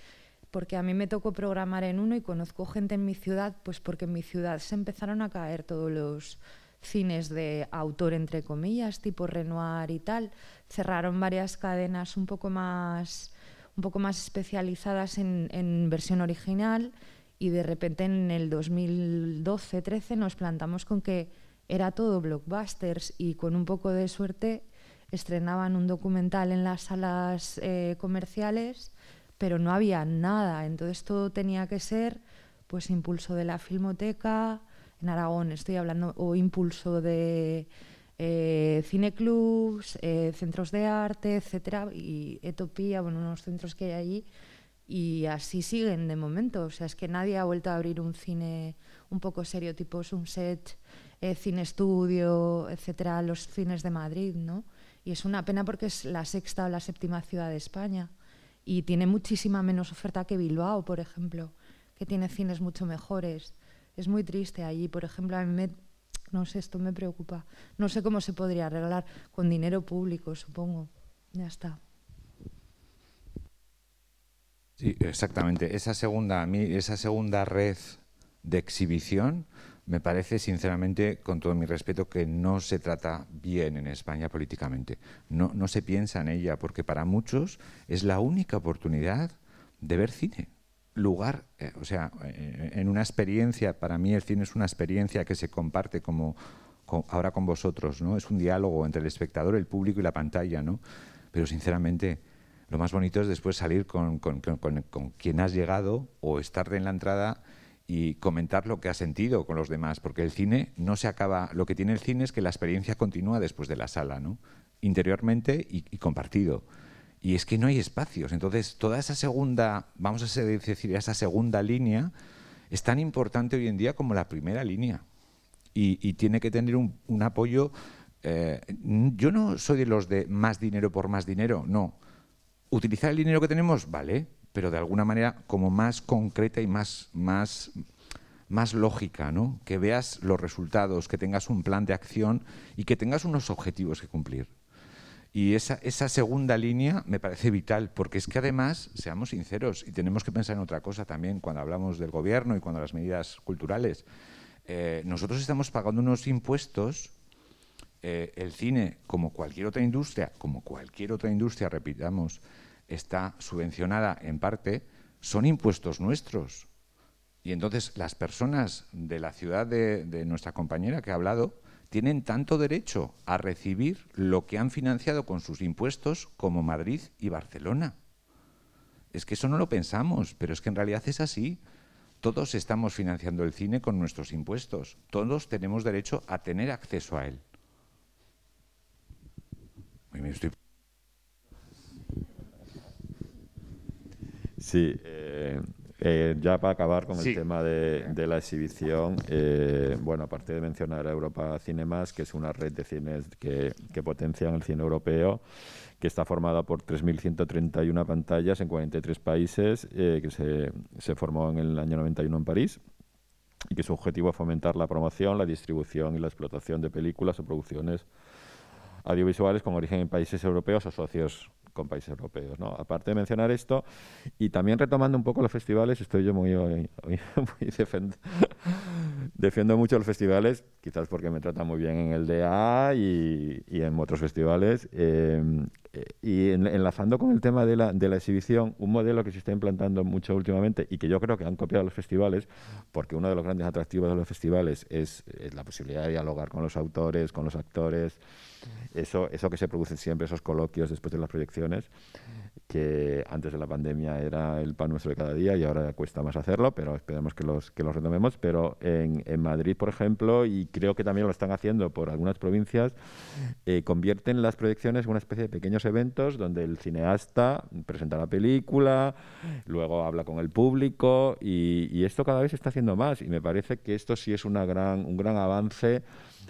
porque a mí me tocó programar en uno y conozco gente en mi ciudad, pues porque en mi ciudad se empezaron a caer todos los cines de autor, entre comillas, tipo Renoir y tal. Cerraron varias cadenas un poco más un poco más especializadas en, versión original y de repente en el 2012-13 nos plantamos con que era todo blockbusters y con un poco de suerte estrenaban un documental en las salas eh, comerciales, pero no había nada, entonces todo tenía que ser pues impulso de la filmoteca en Aragón, estoy hablando, o impulso de eh, cineclubs, eh, centros de arte, etcétera, y Etopía, bueno, unos centros que hay allí, y así siguen de momento. O sea, es que nadie ha vuelto a abrir un cine un poco serio, tipo Sunset, eh, Cine Estudio, etcétera, los cines de Madrid, ¿no? Y es una pena porque es la sexta o la séptima ciudad de España y tiene muchísima menos oferta que Bilbao, por ejemplo, que tiene cines mucho mejores. Es muy triste allí, por ejemplo, a mí no sé, esto me preocupa. No sé cómo se podría arreglar con dinero público, supongo. Ya está. Sí, exactamente. Esa segunda, esa segunda red de exhibición me parece, sinceramente, con todo mi respeto, que no se trata bien en España políticamente. No, no se piensa en ella, porque para muchos es la única oportunidad de ver cine lugar, eh, o sea, eh, en una experiencia, para mí el cine es una experiencia que se comparte como, ahora con vosotros, ¿no? Es un diálogo entre el espectador, el público y la pantalla, ¿no? Pero sinceramente, lo más bonito es después salir con, quien has llegado o estar en la entrada y comentar lo que has sentido con los demás, porque el cine no se acaba, lo que tiene el cine es que la experiencia continúa después de la sala, ¿no? interiormente y compartido y es que no hay espacios. Entonces, toda esa segunda, vamos a decir, esa segunda línea es tan importante hoy en día como la primera línea. Y, tiene que tener un, apoyo. Eh, yo no soy de los de más dinero por más dinero, no. Utilizar el dinero que tenemos, vale, pero de alguna manera como más concreta y más, más, más lógica, ¿no? Que veas los resultados, que tengas un plan de acción y que tengas unos objetivos que cumplir. Y esa, esa segunda línea me parece vital, porque es que además, seamos sinceros, y tenemos que pensar en otra cosa también cuando hablamos del gobierno y cuando las medidas culturales. Eh, nosotros estamos pagando unos impuestos, eh, el cine, como cualquier otra industria, como cualquier otra industria, repitamos, está subvencionada en parte, son impuestos nuestros. Y entonces las personas de la ciudad de nuestra compañera que ha hablado, tienen tanto derecho a recibir lo que han financiado con sus impuestos como Madrid y Barcelona. Es que eso no lo pensamos, pero es que en realidad es así. Todos estamos financiando el cine con nuestros impuestos. Todos tenemos derecho a tener acceso a él. Sí, eh, eh, ya para acabar con el tema de, la exhibición, eh, bueno, aparte de mencionar a Europa Cinemas, que es una red de cines que, potencian el cine europeo, que está formada por 3.131 pantallas en 43 países, eh, que se, formó en el año 91 en París y que su objetivo es fomentar la promoción, la distribución y la explotación de películas o producciones audiovisuales con origen en países europeos o socios con países europeos. ¿no? Aparte de mencionar esto, y también retomando un poco los festivales, estoy yo muy, <laughs> defiendo mucho los festivales, quizás porque me tratan muy bien en el DA y, y en otros festivales. Eh, y enlazando con el tema de la, de la exhibición, un modelo que se está implantando mucho últimamente y que yo creo que han copiado los festivales, porque uno de los grandes atractivos de los festivales es, es la posibilidad de dialogar con los autores, con los actores eso, eso que se producen siempre, esos coloquios después de las proyecciones, que antes de la pandemia era el pan nuestro de cada día y ahora cuesta más hacerlo, pero esperemos que los, que los retomemos. Pero en, en Madrid, por ejemplo, y creo que también lo están haciendo por algunas provincias, eh, convierten las proyecciones en una especie de pequeños eventos donde el cineasta presenta la película, luego habla con el público y, esto cada vez se está haciendo más y me parece que esto sí es una gran, un gran avance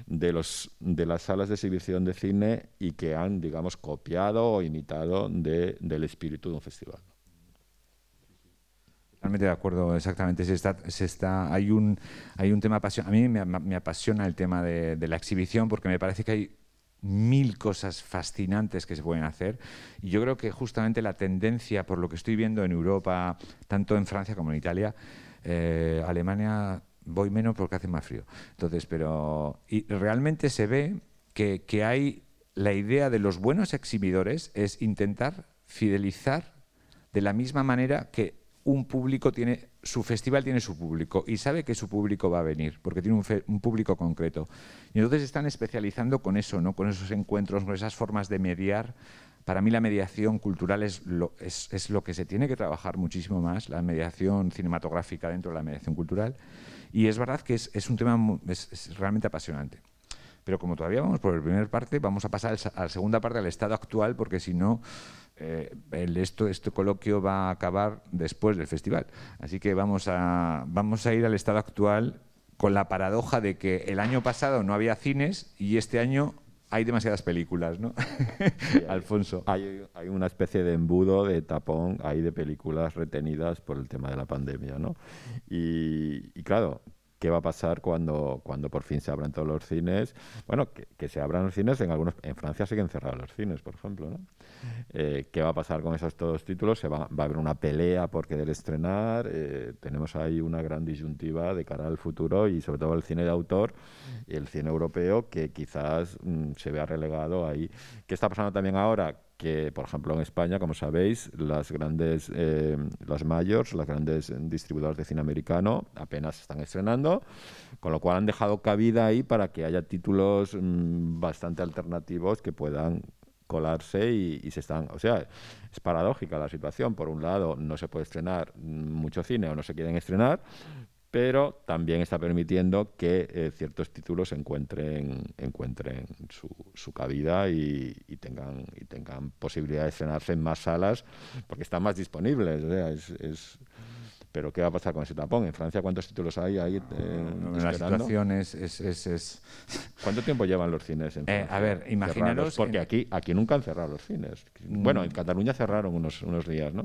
de, los, de las salas de exhibición de cine y que han, digamos, copiado o imitado del espíritu de un festival. Totalmente de acuerdo, exactamente. Se está, se está, hay, un, hay un tema apasionante. A mí me, me, apasiona el tema de, la exhibición porque me parece que hay mil cosas fascinantes que se pueden hacer. Y yo creo que justamente la tendencia, por lo que estoy viendo en Europa, tanto en Francia como en Italia, eh, Alemania voy menos porque hace más frío. Entonces, pero y realmente se ve que, que hay la idea de los buenos exhibidores es intentar fidelizar de la misma manera que un público tiene, su festival tiene su público y sabe que su público va a venir, porque tiene un, público concreto. Y entonces están especializando con eso, ¿no? con esos encuentros, con esas formas de mediar. Para mí la mediación cultural es es, es lo que se tiene que trabajar muchísimo más, la mediación cinematográfica dentro de la mediación cultural. Y es verdad que es, un tema realmente apasionante. Pero como todavía vamos por la primera parte, vamos a pasar a la segunda parte, al estado actual, porque si no, eh, esto, este coloquio va a acabar después del festival. Así que vamos a, vamos a ir al estado actual con la paradoja de que el año pasado no había cines y este año hay demasiadas películas, ¿no? Alfonso. Hay, una especie de embudo, de tapón, hay de películas retenidas por el tema de la pandemia, ¿no? y claro, qué va a pasar cuando, cuando por fin se abran todos los cines. Bueno, que, se abran los cines, en algunos en Francia siguen cerrados los cines, por ejemplo. ¿no? Eh, ¿Qué va a pasar con esos todos títulos? Se va, a haber una pelea por querer estrenar. Eh, tenemos ahí una gran disyuntiva de cara al futuro y sobre todo el cine de autor y el cine europeo que quizás mm, se vea relegado ahí. ¿Qué está pasando también ahora? que, por ejemplo, en España, como sabéis, las grandes, eh, las mayors, las grandes distribuidoras de cine americano apenas están estrenando, con lo cual han dejado cabida ahí para que haya títulos mm, bastante alternativos que puedan colarse y, se están, o sea, es paradójica la situación. Por un lado, no se puede estrenar mucho cine o no se quieren estrenar, pero también está permitiendo que eh, ciertos títulos encuentren, encuentren su, cabida y, tengan, y tengan posibilidad de estrenarse en más salas, porque están más disponibles. pero ¿qué va a pasar con ese tapón? ¿En Francia cuántos títulos hay ahí? en eh, las la situación es, es, <laughs> ¿Cuánto tiempo llevan los cines en eh, Francia? a ver, imaginaros... porque aquí, aquí nunca han cerrado los cines. Mm. Bueno, en Cataluña cerraron unos días, ¿no?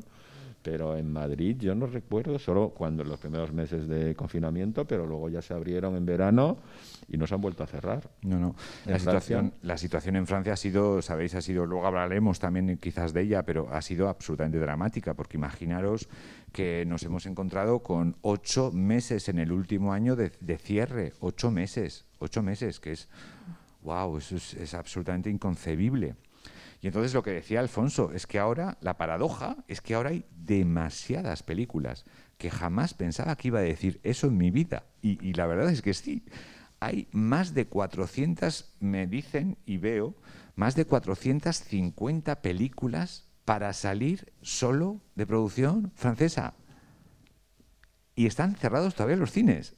Pero en Madrid yo no recuerdo, solo cuando en los primeros meses de confinamiento, pero luego ya se abrieron en verano y no se han vuelto a cerrar. No, no. la situación, la situación en Francia ha sido, sabéis, ha sido, luego hablaremos también quizás de ella, pero ha sido absolutamente dramática, porque imaginaros que nos hemos encontrado con ocho meses en el último año de, cierre, ocho meses, ocho meses, que es, wow, eso es absolutamente inconcebible. Y entonces lo que decía Alfonso es que ahora, la paradoja es que ahora hay demasiadas películas que jamás pensaba que iba a decir eso en mi vida. Y, la verdad es que sí. Hay más de 400, me dicen y veo, más de 450 películas para salir solo de producción francesa. Y están cerrados todavía los cines.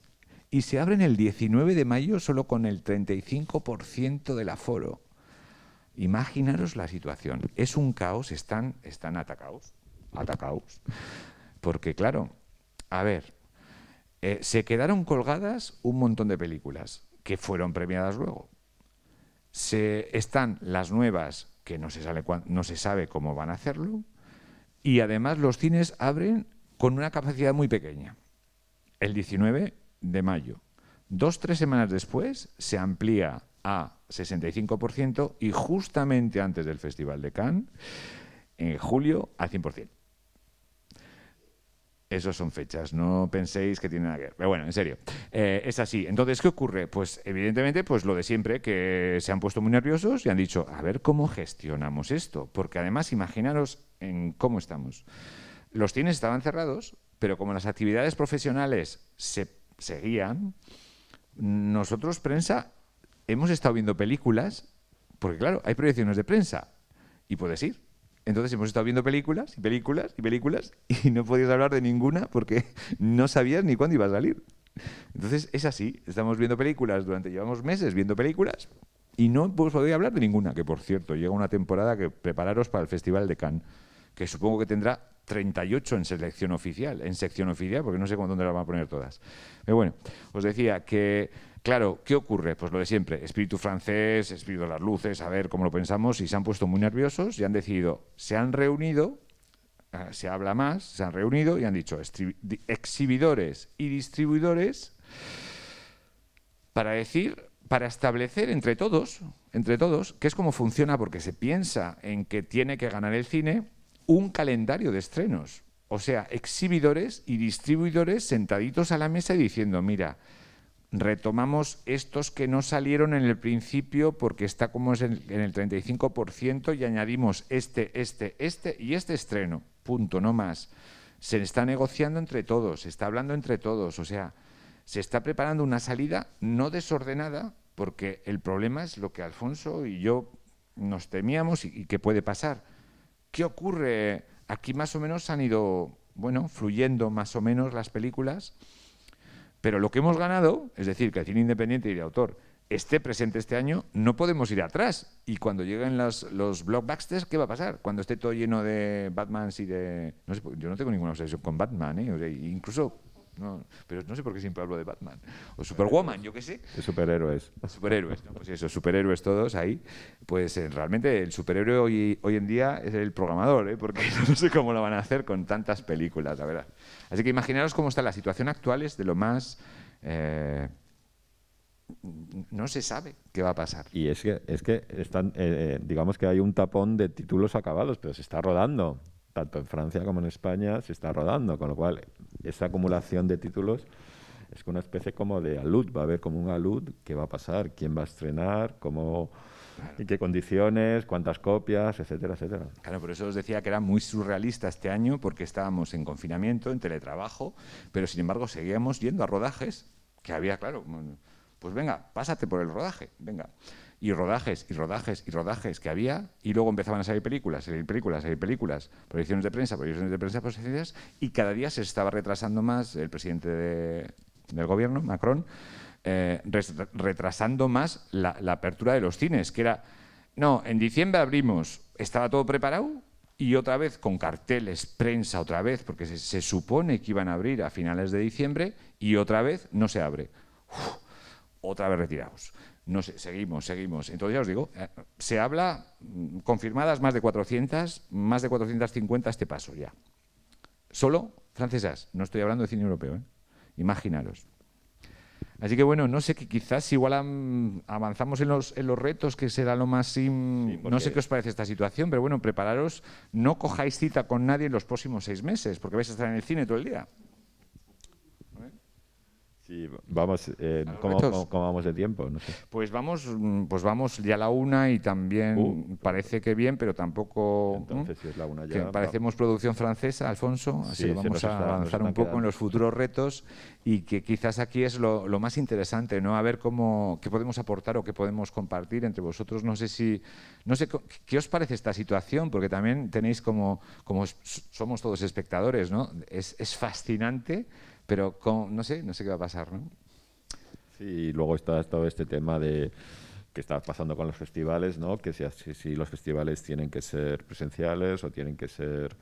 Y se abren el 19 de mayo solo con el 35% del aforo. Imaginaros la situación. Es un caos, están, están atacados. Atacados. Porque, claro, a ver, eh, se quedaron colgadas un montón de películas que fueron premiadas luego. Se, están las nuevas que no se, no se sabe cómo van a hacerlo. Y además los cines abren con una capacidad muy pequeña. El 19 de mayo. Dos, tres semanas después se amplía a 65% y justamente antes del Festival de Cannes, en julio, a 100%. Esas son fechas, no penséis que tienen nada que ver. Pero bueno, en serio, eh, es así. Entonces, ¿qué ocurre? Pues evidentemente, pues lo de siempre, que se han puesto muy nerviosos y han dicho, a ver cómo gestionamos esto. Porque además, imaginaros en cómo estamos. Los cines estaban cerrados, pero como las actividades profesionales se seguían, nosotros, prensa, hemos estado viendo películas, porque claro, hay proyecciones de prensa y puedes ir. Entonces hemos estado viendo películas y películas y películas <laughs> y no podías hablar de ninguna porque <laughs> no sabías ni cuándo iba a salir. Entonces es así, estamos viendo películas durante, llevamos meses viendo películas y no os hablar de ninguna, que por cierto, llega una temporada que prepararos para el Festival de Cannes, que supongo que tendrá 38 en selección oficial, en sección oficial, porque no sé cuándo dónde las van a poner todas. Pero bueno, os decía que Claro, ¿qué ocurre? Pues lo de siempre, espíritu francés, espíritu de las luces, a ver cómo lo pensamos, y se han puesto muy nerviosos y han decidido, se han reunido, eh, se habla más, se han reunido y han dicho, exhibidores y distribuidores, para decir, para establecer entre todos, entre todos, que es como funciona, porque se piensa en que tiene que ganar el cine, un calendario de estrenos. O sea, exhibidores y distribuidores sentaditos a la mesa y diciendo, mira, retomamos estos que no salieron en el principio porque está como es en, el 35% y añadimos este, este, este y este estreno. Punto, no más. Se está negociando entre todos, se está hablando entre todos, o sea, se está preparando una salida no desordenada porque el problema es lo que Alfonso y yo nos temíamos y, qué que puede pasar. ¿Qué ocurre? Aquí más o menos han ido, bueno, fluyendo más o menos las películas pero lo que hemos ganado, es decir, que el cine independiente y de autor esté presente este año, no podemos ir atrás. Y cuando lleguen los, blockbusters, ¿qué va a pasar? Cuando esté todo lleno de Batmans y de... No sé, yo no tengo ninguna obsesión con Batman, ¿eh? o incluso no, pero no sé por qué siempre hablo de Batman. O Superwoman, yo qué sé. De superhéroes. Superhéroes, pues eso, superhéroes todos ahí. Pues eh, realmente el superhéroe hoy, en día es el programador, ¿eh? porque <laughs> no sé cómo lo van a hacer con tantas películas, la verdad. Así que imaginaros cómo está la situación actual, es de lo más... Eh, no se sabe qué va a pasar. Y es que, es que están, eh, digamos que hay un tapón de títulos acabados, pero se está rodando tanto en Francia como en España se está rodando, con lo cual esa acumulación de títulos es una especie como de alud, va a haber como un alud, qué va a pasar, quién va a estrenar, cómo... ¿Y qué condiciones? ¿Cuántas copias? Etcétera, etcétera. Claro, por eso os decía que era muy surrealista este año porque estábamos en confinamiento, en teletrabajo, pero sin embargo seguíamos yendo a rodajes que había, claro, pues venga, pásate por el rodaje, venga y rodajes y rodajes y rodajes que había y luego empezaban a salir películas, salir películas, salir películas, proyecciones de prensa, proyecciones de prensa, proyecciones y cada día se estaba retrasando más el presidente del gobierno, Macron, eh, retrasando más la, apertura de los cines, que era, no, en diciembre abrimos, estaba todo preparado y otra vez con carteles, prensa otra vez, porque se, supone que iban a abrir a finales de diciembre y otra vez no se abre. otra vez retirados. No sé, seguimos, seguimos. Entonces ya os digo, eh, se habla, mm, confirmadas más de 400, más de 450 este paso ya. Solo francesas, no estoy hablando de cine europeo, ¿eh? imaginaros. Así que bueno, no sé, que quizás igual avanzamos en los, en los retos, que será lo más... No sé qué os parece esta situación, pero bueno, prepararos, no cojáis cita con nadie en los próximos seis meses, porque vais a estar en el cine todo el día vamos, eh, ¿cómo, vamos de tiempo? Pues vamos mm, pues vamos ya a la una y también uh. parece que bien, pero tampoco... si es la Que parecemos producción francesa, Alfonso, así que vamos a avanzar un poco en los futuros retos y que quizás aquí es lo, lo, más interesante, ¿no? A ver cómo, qué podemos aportar o qué podemos compartir entre vosotros. No sé si... No sé, ¿qué os parece esta situación? Porque también tenéis como, como somos todos espectadores, ¿no? Es, es fascinante pero no sé, no sé qué va a pasar, ¿no? Sí, luego está todo este tema de qué está pasando con los festivales, ¿no? Que si, los festivales tienen que ser presenciales o tienen que ser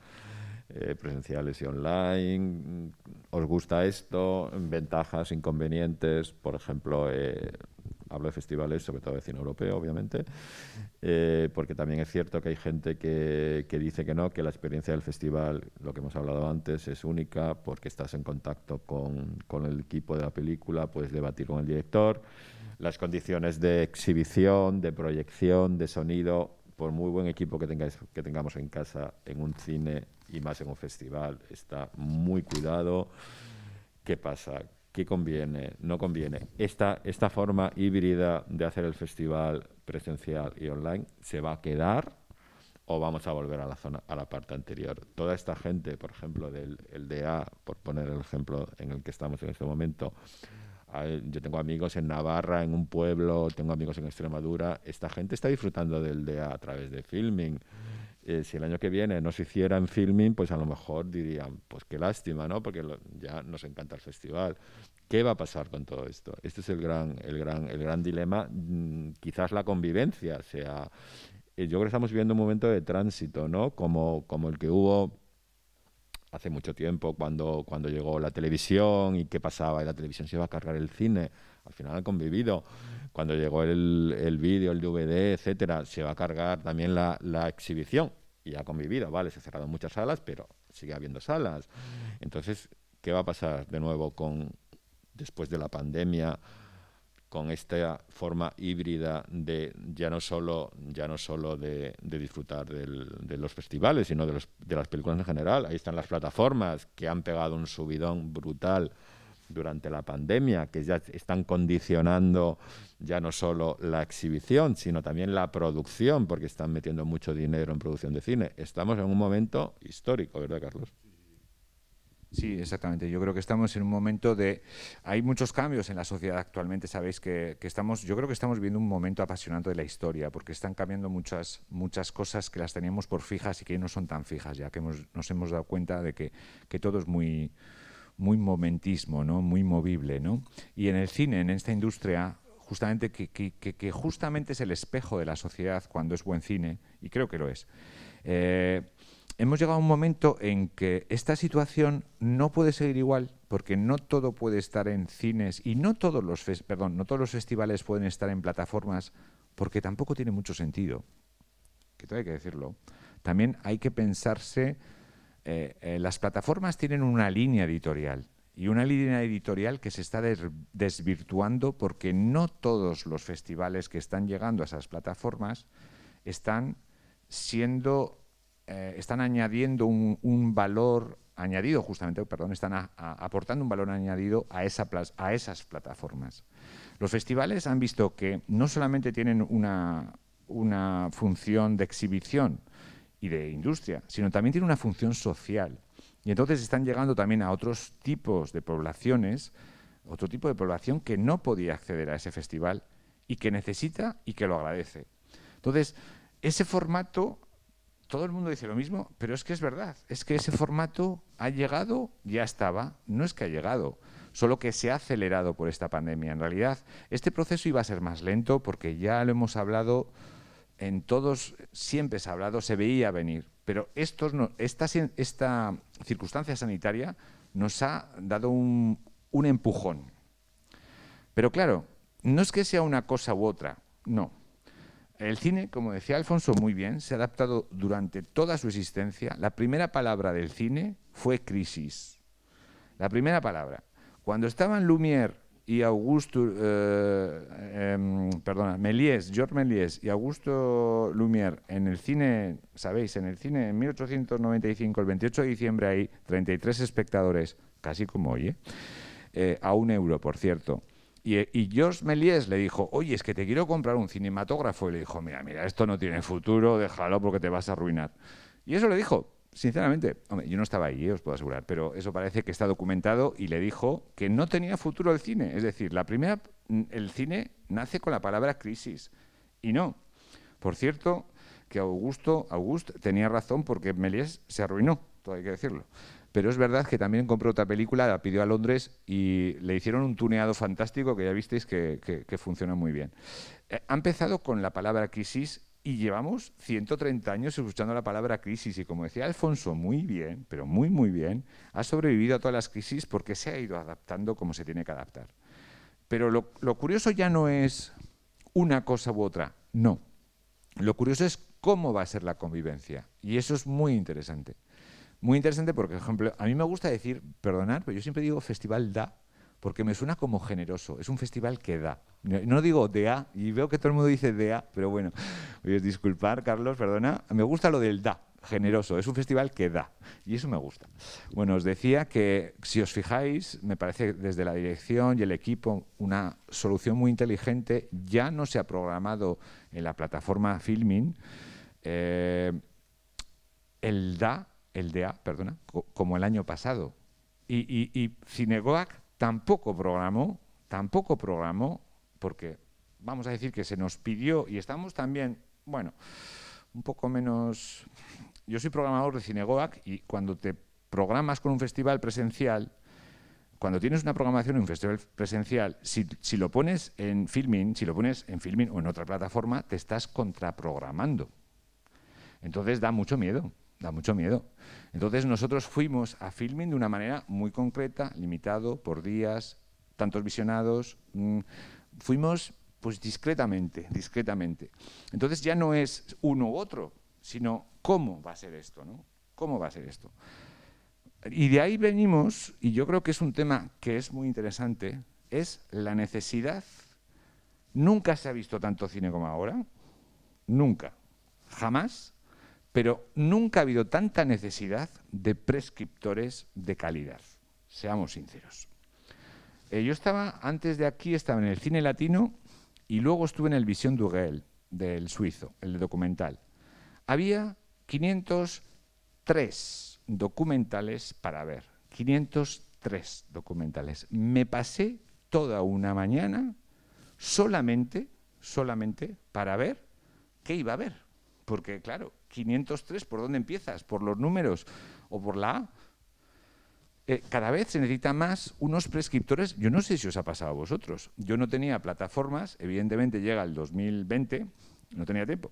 eh, presenciales y online. ¿Os gusta esto? ¿Ventajas, inconvenientes? Por ejemplo, eh, Hablo de festivales, sobre todo de cine europeo, obviamente, eh, porque también es cierto que hay gente que, que, dice que no, que la experiencia del festival, lo que hemos hablado antes, es única porque estás en contacto con, con el equipo de la película, puedes debatir con el director. Las condiciones de exhibición, de proyección, de sonido, por muy buen equipo que, tengáis, que tengamos en casa, en un cine y más en un festival, está muy cuidado. ¿Qué pasa? conviene, no conviene. Esta, esta forma híbrida de hacer el festival presencial y online se va a quedar o vamos a volver a la zona, a la parte anterior. Toda esta gente, por ejemplo, del el DA, por poner el ejemplo en el que estamos en este momento, yo tengo amigos en Navarra, en un pueblo, tengo amigos en Extremadura, esta gente está disfrutando del DA a través de filming eh, si el año que viene no se hiciera en filming, pues a lo mejor dirían, pues qué lástima, ¿no? Porque ya nos encanta el festival. ¿Qué va a pasar con todo esto? Este es el gran, el gran, el gran dilema. Mm, quizás la convivencia sea... Eh, yo creo que estamos viviendo un momento de tránsito, ¿no? Como, como el que hubo hace mucho tiempo cuando, cuando llegó la televisión y qué pasaba, y la televisión se iba a cargar el cine. Al final han convivido cuando llegó el, el vídeo, el DVD, etcétera, se va a cargar también la, exhibición. Y ha convivido, vale, se han cerrado muchas salas, pero sigue habiendo salas. Entonces, ¿qué va a pasar de nuevo con después de la pandemia? con esta forma híbrida de ya no solo ya no solo de, disfrutar de los festivales sino de, de las películas en general ahí están las plataformas que han pegado un subidón brutal durante la pandemia, que ya están condicionando ya no solo la exhibición, sino también la producción, porque están metiendo mucho dinero en producción de cine. Estamos en un momento histórico, ¿verdad, Carlos? Sí, exactamente. Yo creo que estamos en un momento de... Hay muchos cambios en la sociedad actualmente, sabéis que, estamos... Yo creo que estamos viviendo un momento apasionante de la historia, porque están cambiando muchas, muchas cosas que las teníamos por fijas y que no son tan fijas ya, que hemos, nos hemos dado cuenta de que, que todo es muy muy momentismo, ¿no? muy movible. ¿no? Y en el cine, en esta industria, justamente que, que, justamente es el espejo de la sociedad cuando es buen cine, y creo que lo es. Eh, hemos llegado a un momento en que esta situación no puede seguir igual, porque no todo puede estar en cines y no todos los, perdón, no todos los festivales pueden estar en plataformas, porque tampoco tiene mucho sentido. Que hay que decirlo. También hay que pensarse eh, eh, las plataformas tienen una línea editorial y una línea editorial que se está desvirtuando porque no todos los festivales que están llegando a esas plataformas están siendo, eh, están añadiendo un, valor añadido, justamente, perdón, están aportando un valor añadido a, esa, a esas plataformas. Los festivales han visto que no solamente tienen una, una función de exhibición, y de industria, sino también tiene una función social. Y entonces están llegando también a otros tipos de poblaciones, otro tipo de población que no podía acceder a ese festival y que necesita y que lo agradece. Entonces, ese formato, todo el mundo dice lo mismo, pero es que es verdad, es que ese formato ha llegado, ya estaba, no es que ha llegado, solo que se ha acelerado por esta pandemia. En realidad, este proceso iba a ser más lento porque ya lo hemos hablado en todos siempre se ha hablado, se veía venir, pero estos no, esta, esta, circunstancia sanitaria nos ha dado un, un empujón. Pero claro, no es que sea una cosa u otra, no. El cine, como decía Alfonso muy bien, se ha adaptado durante toda su existencia. La primera palabra del cine fue crisis. La primera palabra. Cuando estaban Lumière y Augusto, eh, eh, perdona, Méliès, y Augusto Lumière en el cine, sabéis, en el cine en 1895, el 28 de diciembre hay 33 espectadores, casi como hoy, ¿eh? Eh, a un euro, por cierto. Y, eh, y Georges Méliès le dijo, oye, es que te quiero comprar un cinematógrafo. Y le dijo, mira, mira, esto no tiene futuro, déjalo porque te vas a arruinar. Y eso le dijo, sinceramente, yo no estaba ahí, eh, os puedo asegurar, pero eso parece que está documentado y le dijo que no tenía futuro el cine. Es decir, la primera, mm, el cine nace con la palabra crisis. Y no. Por cierto, que Augusto, tenía razón porque Méliès se arruinó, todo hay que decirlo. Pero es verdad que también compró otra película, la pidió a Londres y le hicieron un tuneado fantástico que ya visteis que, funciona muy bien. Eh, ha empezado con la palabra crisis y llevamos 130 años escuchando la palabra crisis y como decía Alfonso, muy bien, pero muy, muy bien, ha sobrevivido a todas las crisis porque se ha ido adaptando como se tiene que adaptar. Pero lo, curioso ya no es una cosa u otra, no. Lo curioso es cómo va a ser la convivencia y eso es muy interesante. Muy interesante porque, por ejemplo, a mí me gusta decir, perdonar, pero yo siempre digo Festival DA porque me suena como generoso. Es un festival que da. No digo DA, y veo que todo el mundo dice DA, pero bueno, voy a disculpar, Carlos, perdona. Me gusta lo del da, generoso. Es un festival que da, y eso me gusta. Bueno, os decía que, si os fijáis, me parece desde la dirección y el equipo una solución muy inteligente. Ya no se ha programado en la plataforma Filming eh, el DA, el dea, perdona, como el año pasado. Y, y, y tampoco programó, tampoco programó, porque vamos a decir que se nos pidió y estamos también, bueno, un poco menos... Yo soy programador de Cinegoac y cuando te programas con un festival presencial, cuando tienes una programación en un festival presencial, si, si, lo pones en filming, si lo pones en filming o en otra plataforma, te estás contraprogramando. Entonces da mucho miedo da mucho miedo. Entonces nosotros fuimos a filming de una manera muy concreta, limitado, por días, tantos visionados. Mm, fuimos pues discretamente, discretamente. Entonces ya no es uno u otro, sino cómo va a ser esto, ¿no? ¿Cómo va a ser esto? Y de ahí venimos, y yo creo que es un tema que es muy interesante, es la necesidad. Nunca se ha visto tanto cine como ahora, nunca, jamás pero nunca ha habido tanta necesidad de prescriptores de calidad, seamos sinceros. Eh, yo estaba, antes de aquí, estaba en el cine latino y luego estuve en el Visión Duguel, del suizo, el documental. Había 503 documentales para ver, 503 documentales. Me pasé toda una mañana solamente, solamente para ver qué iba a ver porque, claro, 503, ¿por dónde empiezas? ¿Por los números o por la A? Eh, cada vez se necesitan más unos prescriptores. Yo no sé si os ha pasado a vosotros. Yo no tenía plataformas, evidentemente llega el 2020, no tenía tiempo.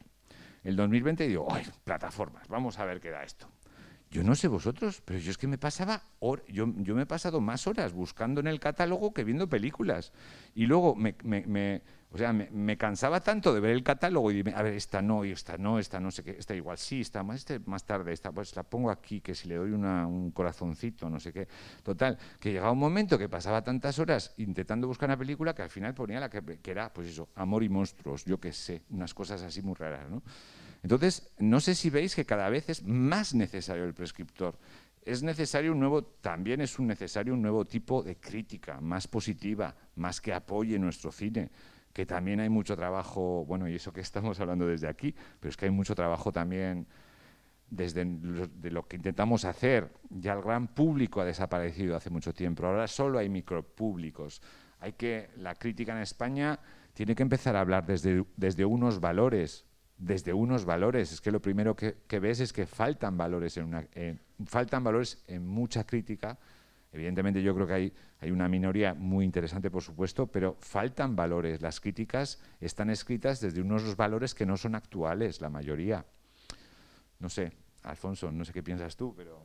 El 2020 digo, ¡ay, plataformas! Vamos a ver qué da esto. Yo no sé vosotros, pero yo es que me pasaba, yo, yo, me he pasado más horas buscando en el catálogo que viendo películas. Y luego me, o sea, me, cansaba tanto de ver el catálogo y dime a ver, esta no, y esta no, esta no sé qué, esta igual sí, esta más, este tarde, esta pues la pongo aquí, que si le doy un corazoncito, no sé qué. Total, que llegaba un momento que pasaba tantas horas intentando buscar una película que al final ponía la que, que era, pues eso, Amor y Monstruos, yo qué sé, unas cosas así muy raras, ¿no? Entonces, no sé si veis que cada vez es más necesario el prescriptor. Es necesario un nuevo, también es un necesario un nuevo tipo de crítica, más positiva, más que apoye nuestro cine, que también hay mucho trabajo, bueno, y eso que <laughs> estamos hablando desde aquí, pero es que hay mucho trabajo también desde lo, de lo que intentamos hacer. Ya el gran público ha desaparecido hace mucho tiempo, ahora solo hay micropúblicos. Hay que, la crítica en España tiene que empezar a hablar desde, desde unos valores, desde unos valores. Es que lo primero que, ves es que faltan valores en una, faltan valores en mucha crítica. Evidentemente yo creo que hay, hay una minoría muy interesante, por supuesto, pero faltan valores. Las críticas están escritas desde unos valores que no son actuales, la mayoría. No sé, Alfonso, no sé qué piensas tú, pero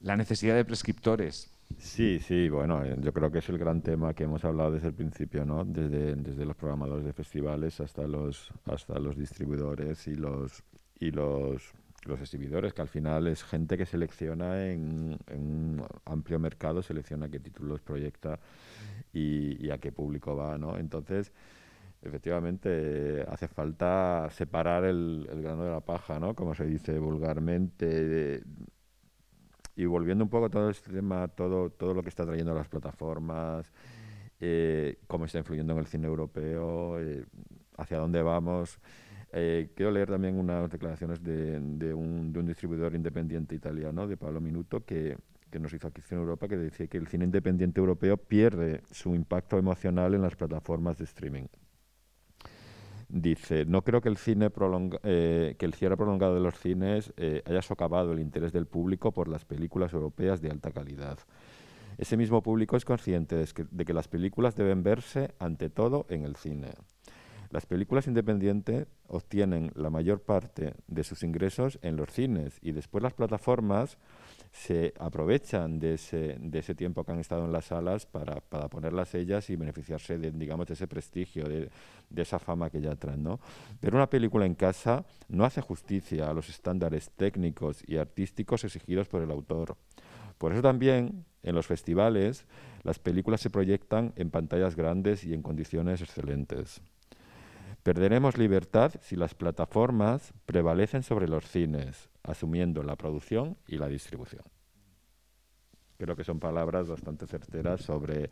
la necesidad de prescriptores. Sí, sí, bueno, eh, yo creo que es el gran tema que hemos hablado desde el principio, ¿no? Desde, desde los programadores de festivales hasta los, hasta los distribuidores y los, y los, los exhibidores, que al final es gente que selecciona en, un amplio mercado, selecciona qué títulos proyecta y, a qué público va, ¿no? Entonces, efectivamente hace falta separar el, el, grano de la paja, ¿no? Como se dice vulgarmente, y volviendo un poco a todo este tema, todo, todo lo que está trayendo las plataformas, eh, cómo está influyendo en el cine europeo, eh, hacia dónde vamos. Eh, quiero leer también unas declaraciones de, un, de, un, distribuidor independiente italiano, de Pablo Minuto, que, que nos hizo aquí en Europa, que decía que el cine independiente europeo pierde su impacto emocional en las plataformas de streaming. Dice, no creo que el, cine eh, que el cierre prolongado de los cines eh, haya socavado el interés del público por las películas europeas de alta calidad. Ese mismo público es consciente de que las películas deben verse ante todo en el cine. Las películas independientes obtienen la mayor parte de sus ingresos en los cines y después las plataformas se aprovechan de ese, tiempo que han estado en las salas para, para ponerlas ellas y beneficiarse de, ese prestigio, de, esa fama que ya traen. ¿no? Pero una película en casa no hace justicia a los estándares técnicos y artísticos exigidos por el autor. Por eso también en los festivales las películas se proyectan en pantallas grandes y en condiciones excelentes. Perderemos libertad si las plataformas prevalecen sobre los cines asumiendo la producción y la distribución. Creo que son palabras bastante certeras sobre el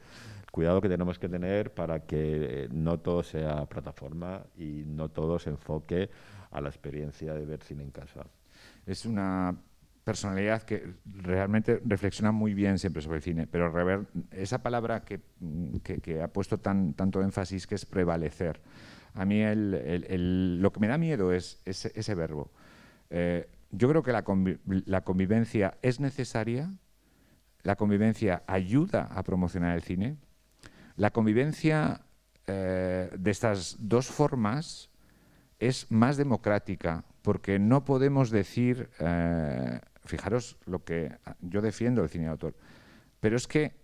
cuidado que tenemos que tener para que eh, no todo sea plataforma y no todo se enfoque a la experiencia de ver cine en casa. Es una personalidad que realmente reflexiona muy bien siempre sobre el cine, pero rever, esa palabra que, que, ha puesto tan, tanto énfasis que es prevalecer. A mí lo que me da miedo es ese, verbo. Eh, yo creo que la, convivencia es necesaria, la convivencia ayuda a promocionar el cine, la convivencia eh, de estas dos formas es más democrática, porque no podemos decir, eh, fijaros lo que yo defiendo el cine de autor, pero es que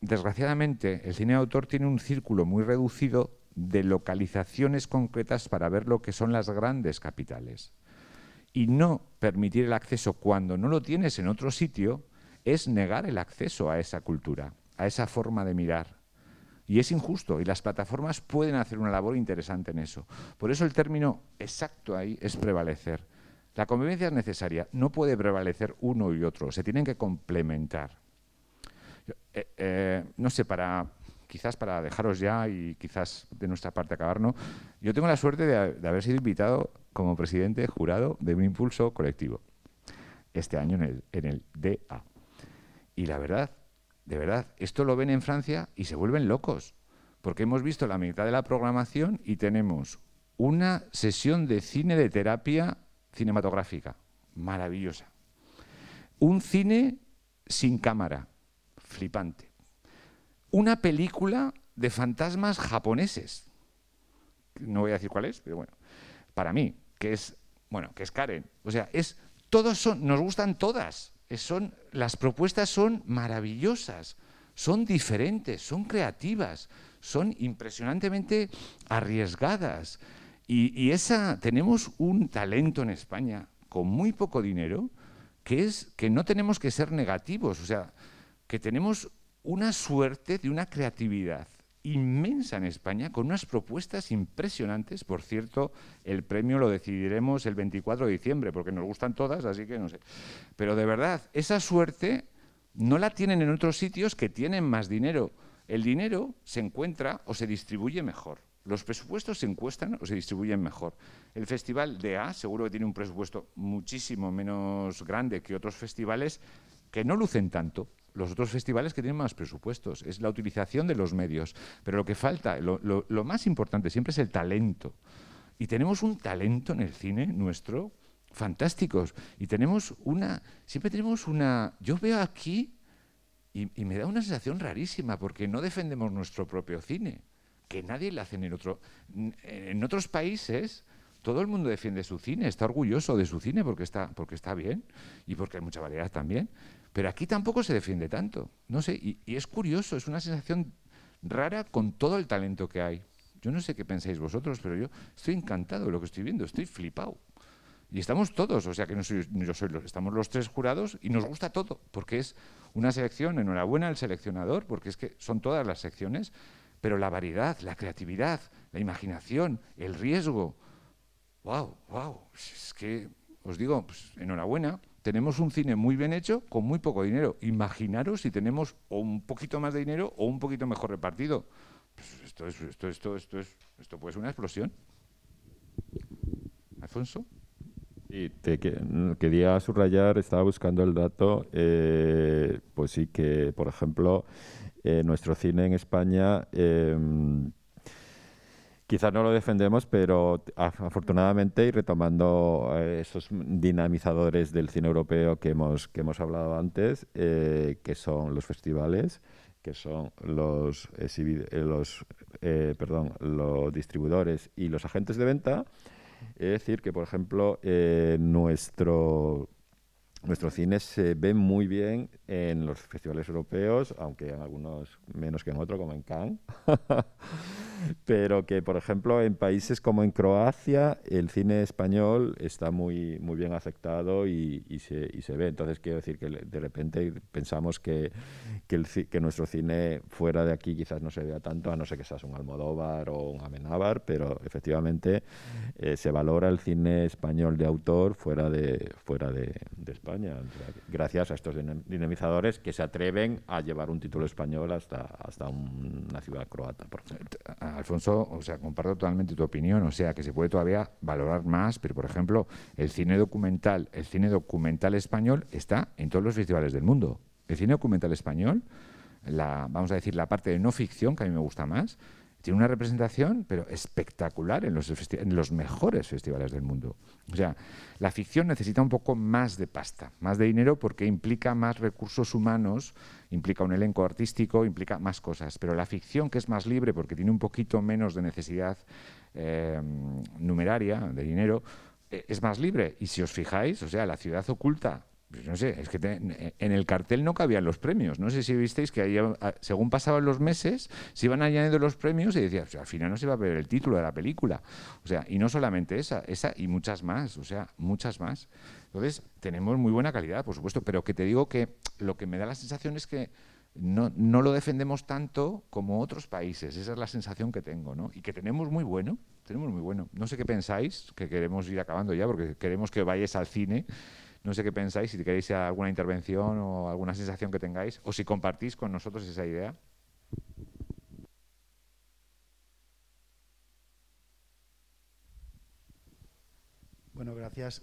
desgraciadamente el cine de autor tiene un círculo muy reducido de localizaciones concretas para ver lo que son las grandes capitales y no permitir el acceso cuando no lo tienes en otro sitio es negar el acceso a esa cultura, a esa forma de mirar. Y es injusto, y las plataformas pueden hacer una labor interesante en eso. Por eso el término exacto ahí es prevalecer. La convivencia es necesaria, no puede prevalecer uno y otro, se tienen que complementar. Eh, eh, no sé, para quizás para dejaros ya y quizás de nuestra parte no. yo tengo la suerte de haber sido invitado como presidente jurado de un impulso colectivo, este año en el, en el DA. Y la verdad, de verdad, esto lo ven en Francia y se vuelven locos, porque hemos visto la mitad de la programación y tenemos una sesión de cine de terapia cinematográfica, maravillosa. Un cine sin cámara, flipante. Una película de fantasmas japoneses, no voy a decir cuál es, pero bueno, para mí, que es, bueno, que es Karen. O sea, es, todos son, nos gustan todas. son, las propuestas son maravillosas, son diferentes, son creativas, son impresionantemente arriesgadas. Y, y esa, tenemos un talento en España con muy poco dinero, que es que no tenemos que ser negativos, o sea, que tenemos una suerte de una creatividad inmensa en España, con unas propuestas impresionantes. Por cierto, el premio lo decidiremos el 24 de diciembre, porque nos gustan todas, así que no sé. Pero de verdad, esa suerte no la tienen en otros sitios que tienen más dinero. El dinero se encuentra o se distribuye mejor. Los presupuestos se encuestan o se distribuyen mejor. El Festival de A seguro que tiene un presupuesto muchísimo menos grande que otros festivales que no lucen tanto, los otros festivales que tienen más presupuestos, es la utilización de los medios. Pero lo que falta, lo, más importante siempre es el talento. Y tenemos un talento en el cine nuestro fantásticos. Y tenemos una, siempre tenemos una, yo veo aquí y, me da una sensación rarísima porque no defendemos nuestro propio cine, que nadie lo hace en otro. En otros países todo el mundo defiende su cine, está orgulloso de su cine porque está, porque está bien y porque hay mucha variedad también. Pero aquí tampoco se defiende tanto. No sé, y, es curioso, es una sensación rara con todo el talento que hay. Yo no sé qué pensáis vosotros, pero yo estoy encantado de lo que estoy viendo, estoy flipado. Y estamos todos, o sea que no soy, yo soy los, estamos los tres jurados y nos gusta todo, porque es una selección, enhorabuena al seleccionador, porque es que son todas las secciones, pero la variedad, la creatividad, la imaginación, el riesgo. ¡Wow! ¡Wow! Es que os digo, pues, enhorabuena tenemos un cine muy bien hecho con muy poco dinero. Imaginaros si tenemos un poquito más de dinero o un poquito mejor repartido. Pues esto es, esto, esto, esto es, esto puede ser una explosión. Alfonso. Y te quería subrayar, estaba buscando el dato, eh, pues sí que, por ejemplo, eh, nuestro cine en España em, quizás no lo defendemos, pero afortunadamente y retomando eh, esos dinamizadores del cine europeo que hemos, que hemos hablado antes, eh, que son los festivales, que son los, eh, los distribuidores y los agentes de venta, es decir, que por ejemplo nuestro nuestro cine se ve muy bien en los festivales europeos, aunque en algunos menos que en otros, como en Cannes. <laughs> Pero que, por ejemplo, en países como en Croacia, el cine español está muy, muy bien aceptado y, se, ve. Entonces, quiero decir que de repente pensamos que, que, nuestro cine fuera de aquí quizás no se vea tanto, a no ser que seas un Almodóvar o un Amenábar, pero efectivamente eh, se valora el cine español de autor fuera de, fuera de, de España. Gracias a estos dinamizadores que se atreven a llevar un título español hasta, hasta una ciudad croata. Alfonso, o sea, comparto totalmente tu opinión, o sea, que se puede todavía valorar más, pero por ejemplo, el cine documental, el cine documental español está en todos los festivales del mundo. El cine documental español, la, vamos a decir, la parte de no ficción, que a mí me gusta más, tiene una representación, pero espectacular en los, mejores festivales del mundo. O sea, la ficción necesita un poco más de pasta, más de dinero, porque implica más recursos humanos, implica un elenco artístico, implica más cosas. Pero la ficción, que es más libre, porque tiene un poquito menos de necesidad eh, numeraria, de dinero, eh, es más libre. Y si os fijáis, o sea, la ciudad oculta pues no sé, es que en el cartel no cabían los premios. No sé si visteis que ahí, según pasaban los meses, se iban añadiendo los premios y decías, al final no se iba a ver el título de la película. O sea, y no solamente esa, esa y muchas más, o sea, muchas más. Entonces, tenemos muy buena calidad, por supuesto, pero que te digo que lo que me da la sensación es que no, no lo defendemos tanto como otros países. Esa es la sensación que tengo, ¿no? Y que tenemos muy bueno, tenemos muy bueno. No sé qué pensáis, que queremos ir acabando ya, porque queremos que vayáis al cine. No sé qué pensáis, si queréis alguna intervención o alguna sensación que tengáis, o si compartís con nosotros esa idea. Bueno, gracias,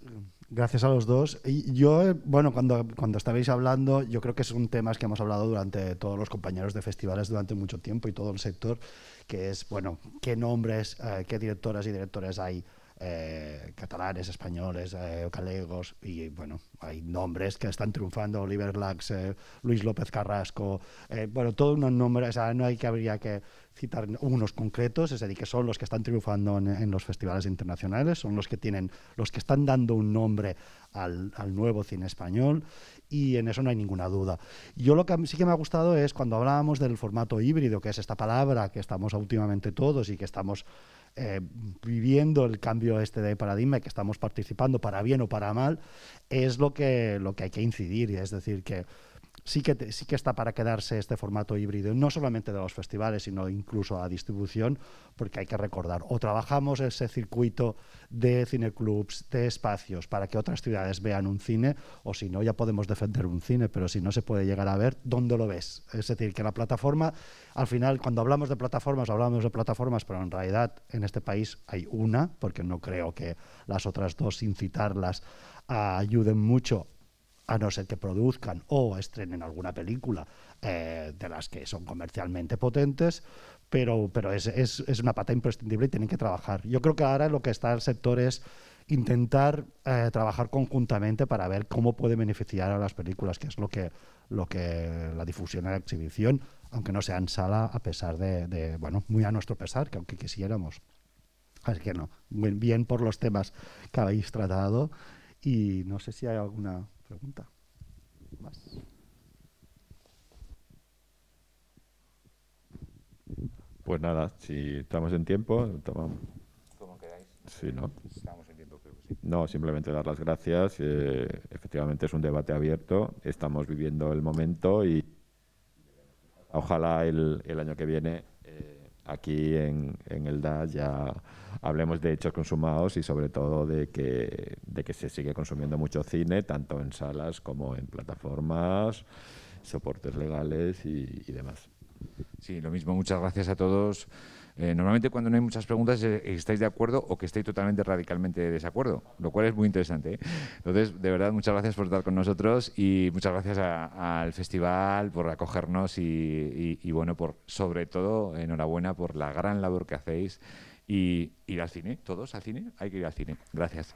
gracias a los dos. Y yo, eh, bueno, cuando, cuando estabais hablando, yo creo que es son temas que hemos hablado durante todos los compañeros de festivales durante mucho tiempo y todo el sector, que es, bueno, qué nombres, eh, qué directoras y directores hay eh, catalanes, españoles, eh, galegos, y bueno, hay nombres que están triunfando, Oliver Lax, eh, Luis López Carrasco, eh, bueno, todos unos nombres, o sea, no hay que habría que citar unos concretos, es decir, que son los que están triunfando en, los festivales internacionales, son los que tienen, los que están dando un nombre al, al nuevo cine español, y en eso no hay ninguna duda. Yo lo que sí que me ha gustado es cuando hablábamos del formato híbrido, que es esta palabra que estamos últimamente todos y que estamos eh, viviendo el cambio este de paradigma, y que estamos participando para bien o para mal, es lo que, lo que hay que incidir, es decir, que sí que, sí que está para quedarse este formato híbrido, no solamente de los festivales, sino incluso a la distribución, porque hay que recordar, o trabajamos ese circuito de cineclubs, de espacios, para que otras ciudades vean un cine, o si no, ya podemos defender un cine, pero si no se puede llegar a ver, ¿dónde lo ves? Es decir, que la plataforma, al final, cuando hablamos de plataformas, hablamos de plataformas, pero en realidad en este país hay una, porque no creo que las otras dos incitarlas ayuden mucho a no ser que produzcan o estrenen alguna película eh, de las que son comercialmente potentes, pero, pero es, una pata imprescindible y tienen que trabajar. Yo creo que ahora lo que está el sector es intentar eh, trabajar conjuntamente para ver cómo puede beneficiar a las películas, que es lo que, lo que la difusión y la exhibición, aunque no sea en sala, a pesar de, de bueno, muy a nuestro pesar, que aunque quisiéramos. Así que no, bien por los temas que habéis tratado y no sé si hay alguna pregunta. Pues nada, si estamos en tiempo, tomamos. Como queráis. ¿no? No, simplemente dar las gracias. Eh, efectivamente es un debate abierto. Estamos viviendo el momento y ojalá el, el año que viene aquí en, en el DA ya hablemos de hechos consumados y sobre todo de que, se sigue consumiendo mucho cine, tanto en salas como en plataformas, soportes legales y demás. Sí, lo mismo. Muchas gracias a todos. Eh, normalmente cuando no hay muchas preguntas eh, estáis de acuerdo o que estáis totalmente radicalmente de desacuerdo, lo cual es muy interesante. ¿eh? Entonces, de verdad, muchas gracias por estar con nosotros y muchas gracias al festival por acogernos y, y, bueno, por sobre todo enhorabuena por la gran labor que hacéis y ir al cine, todos al cine, hay que ir al cine. Gracias.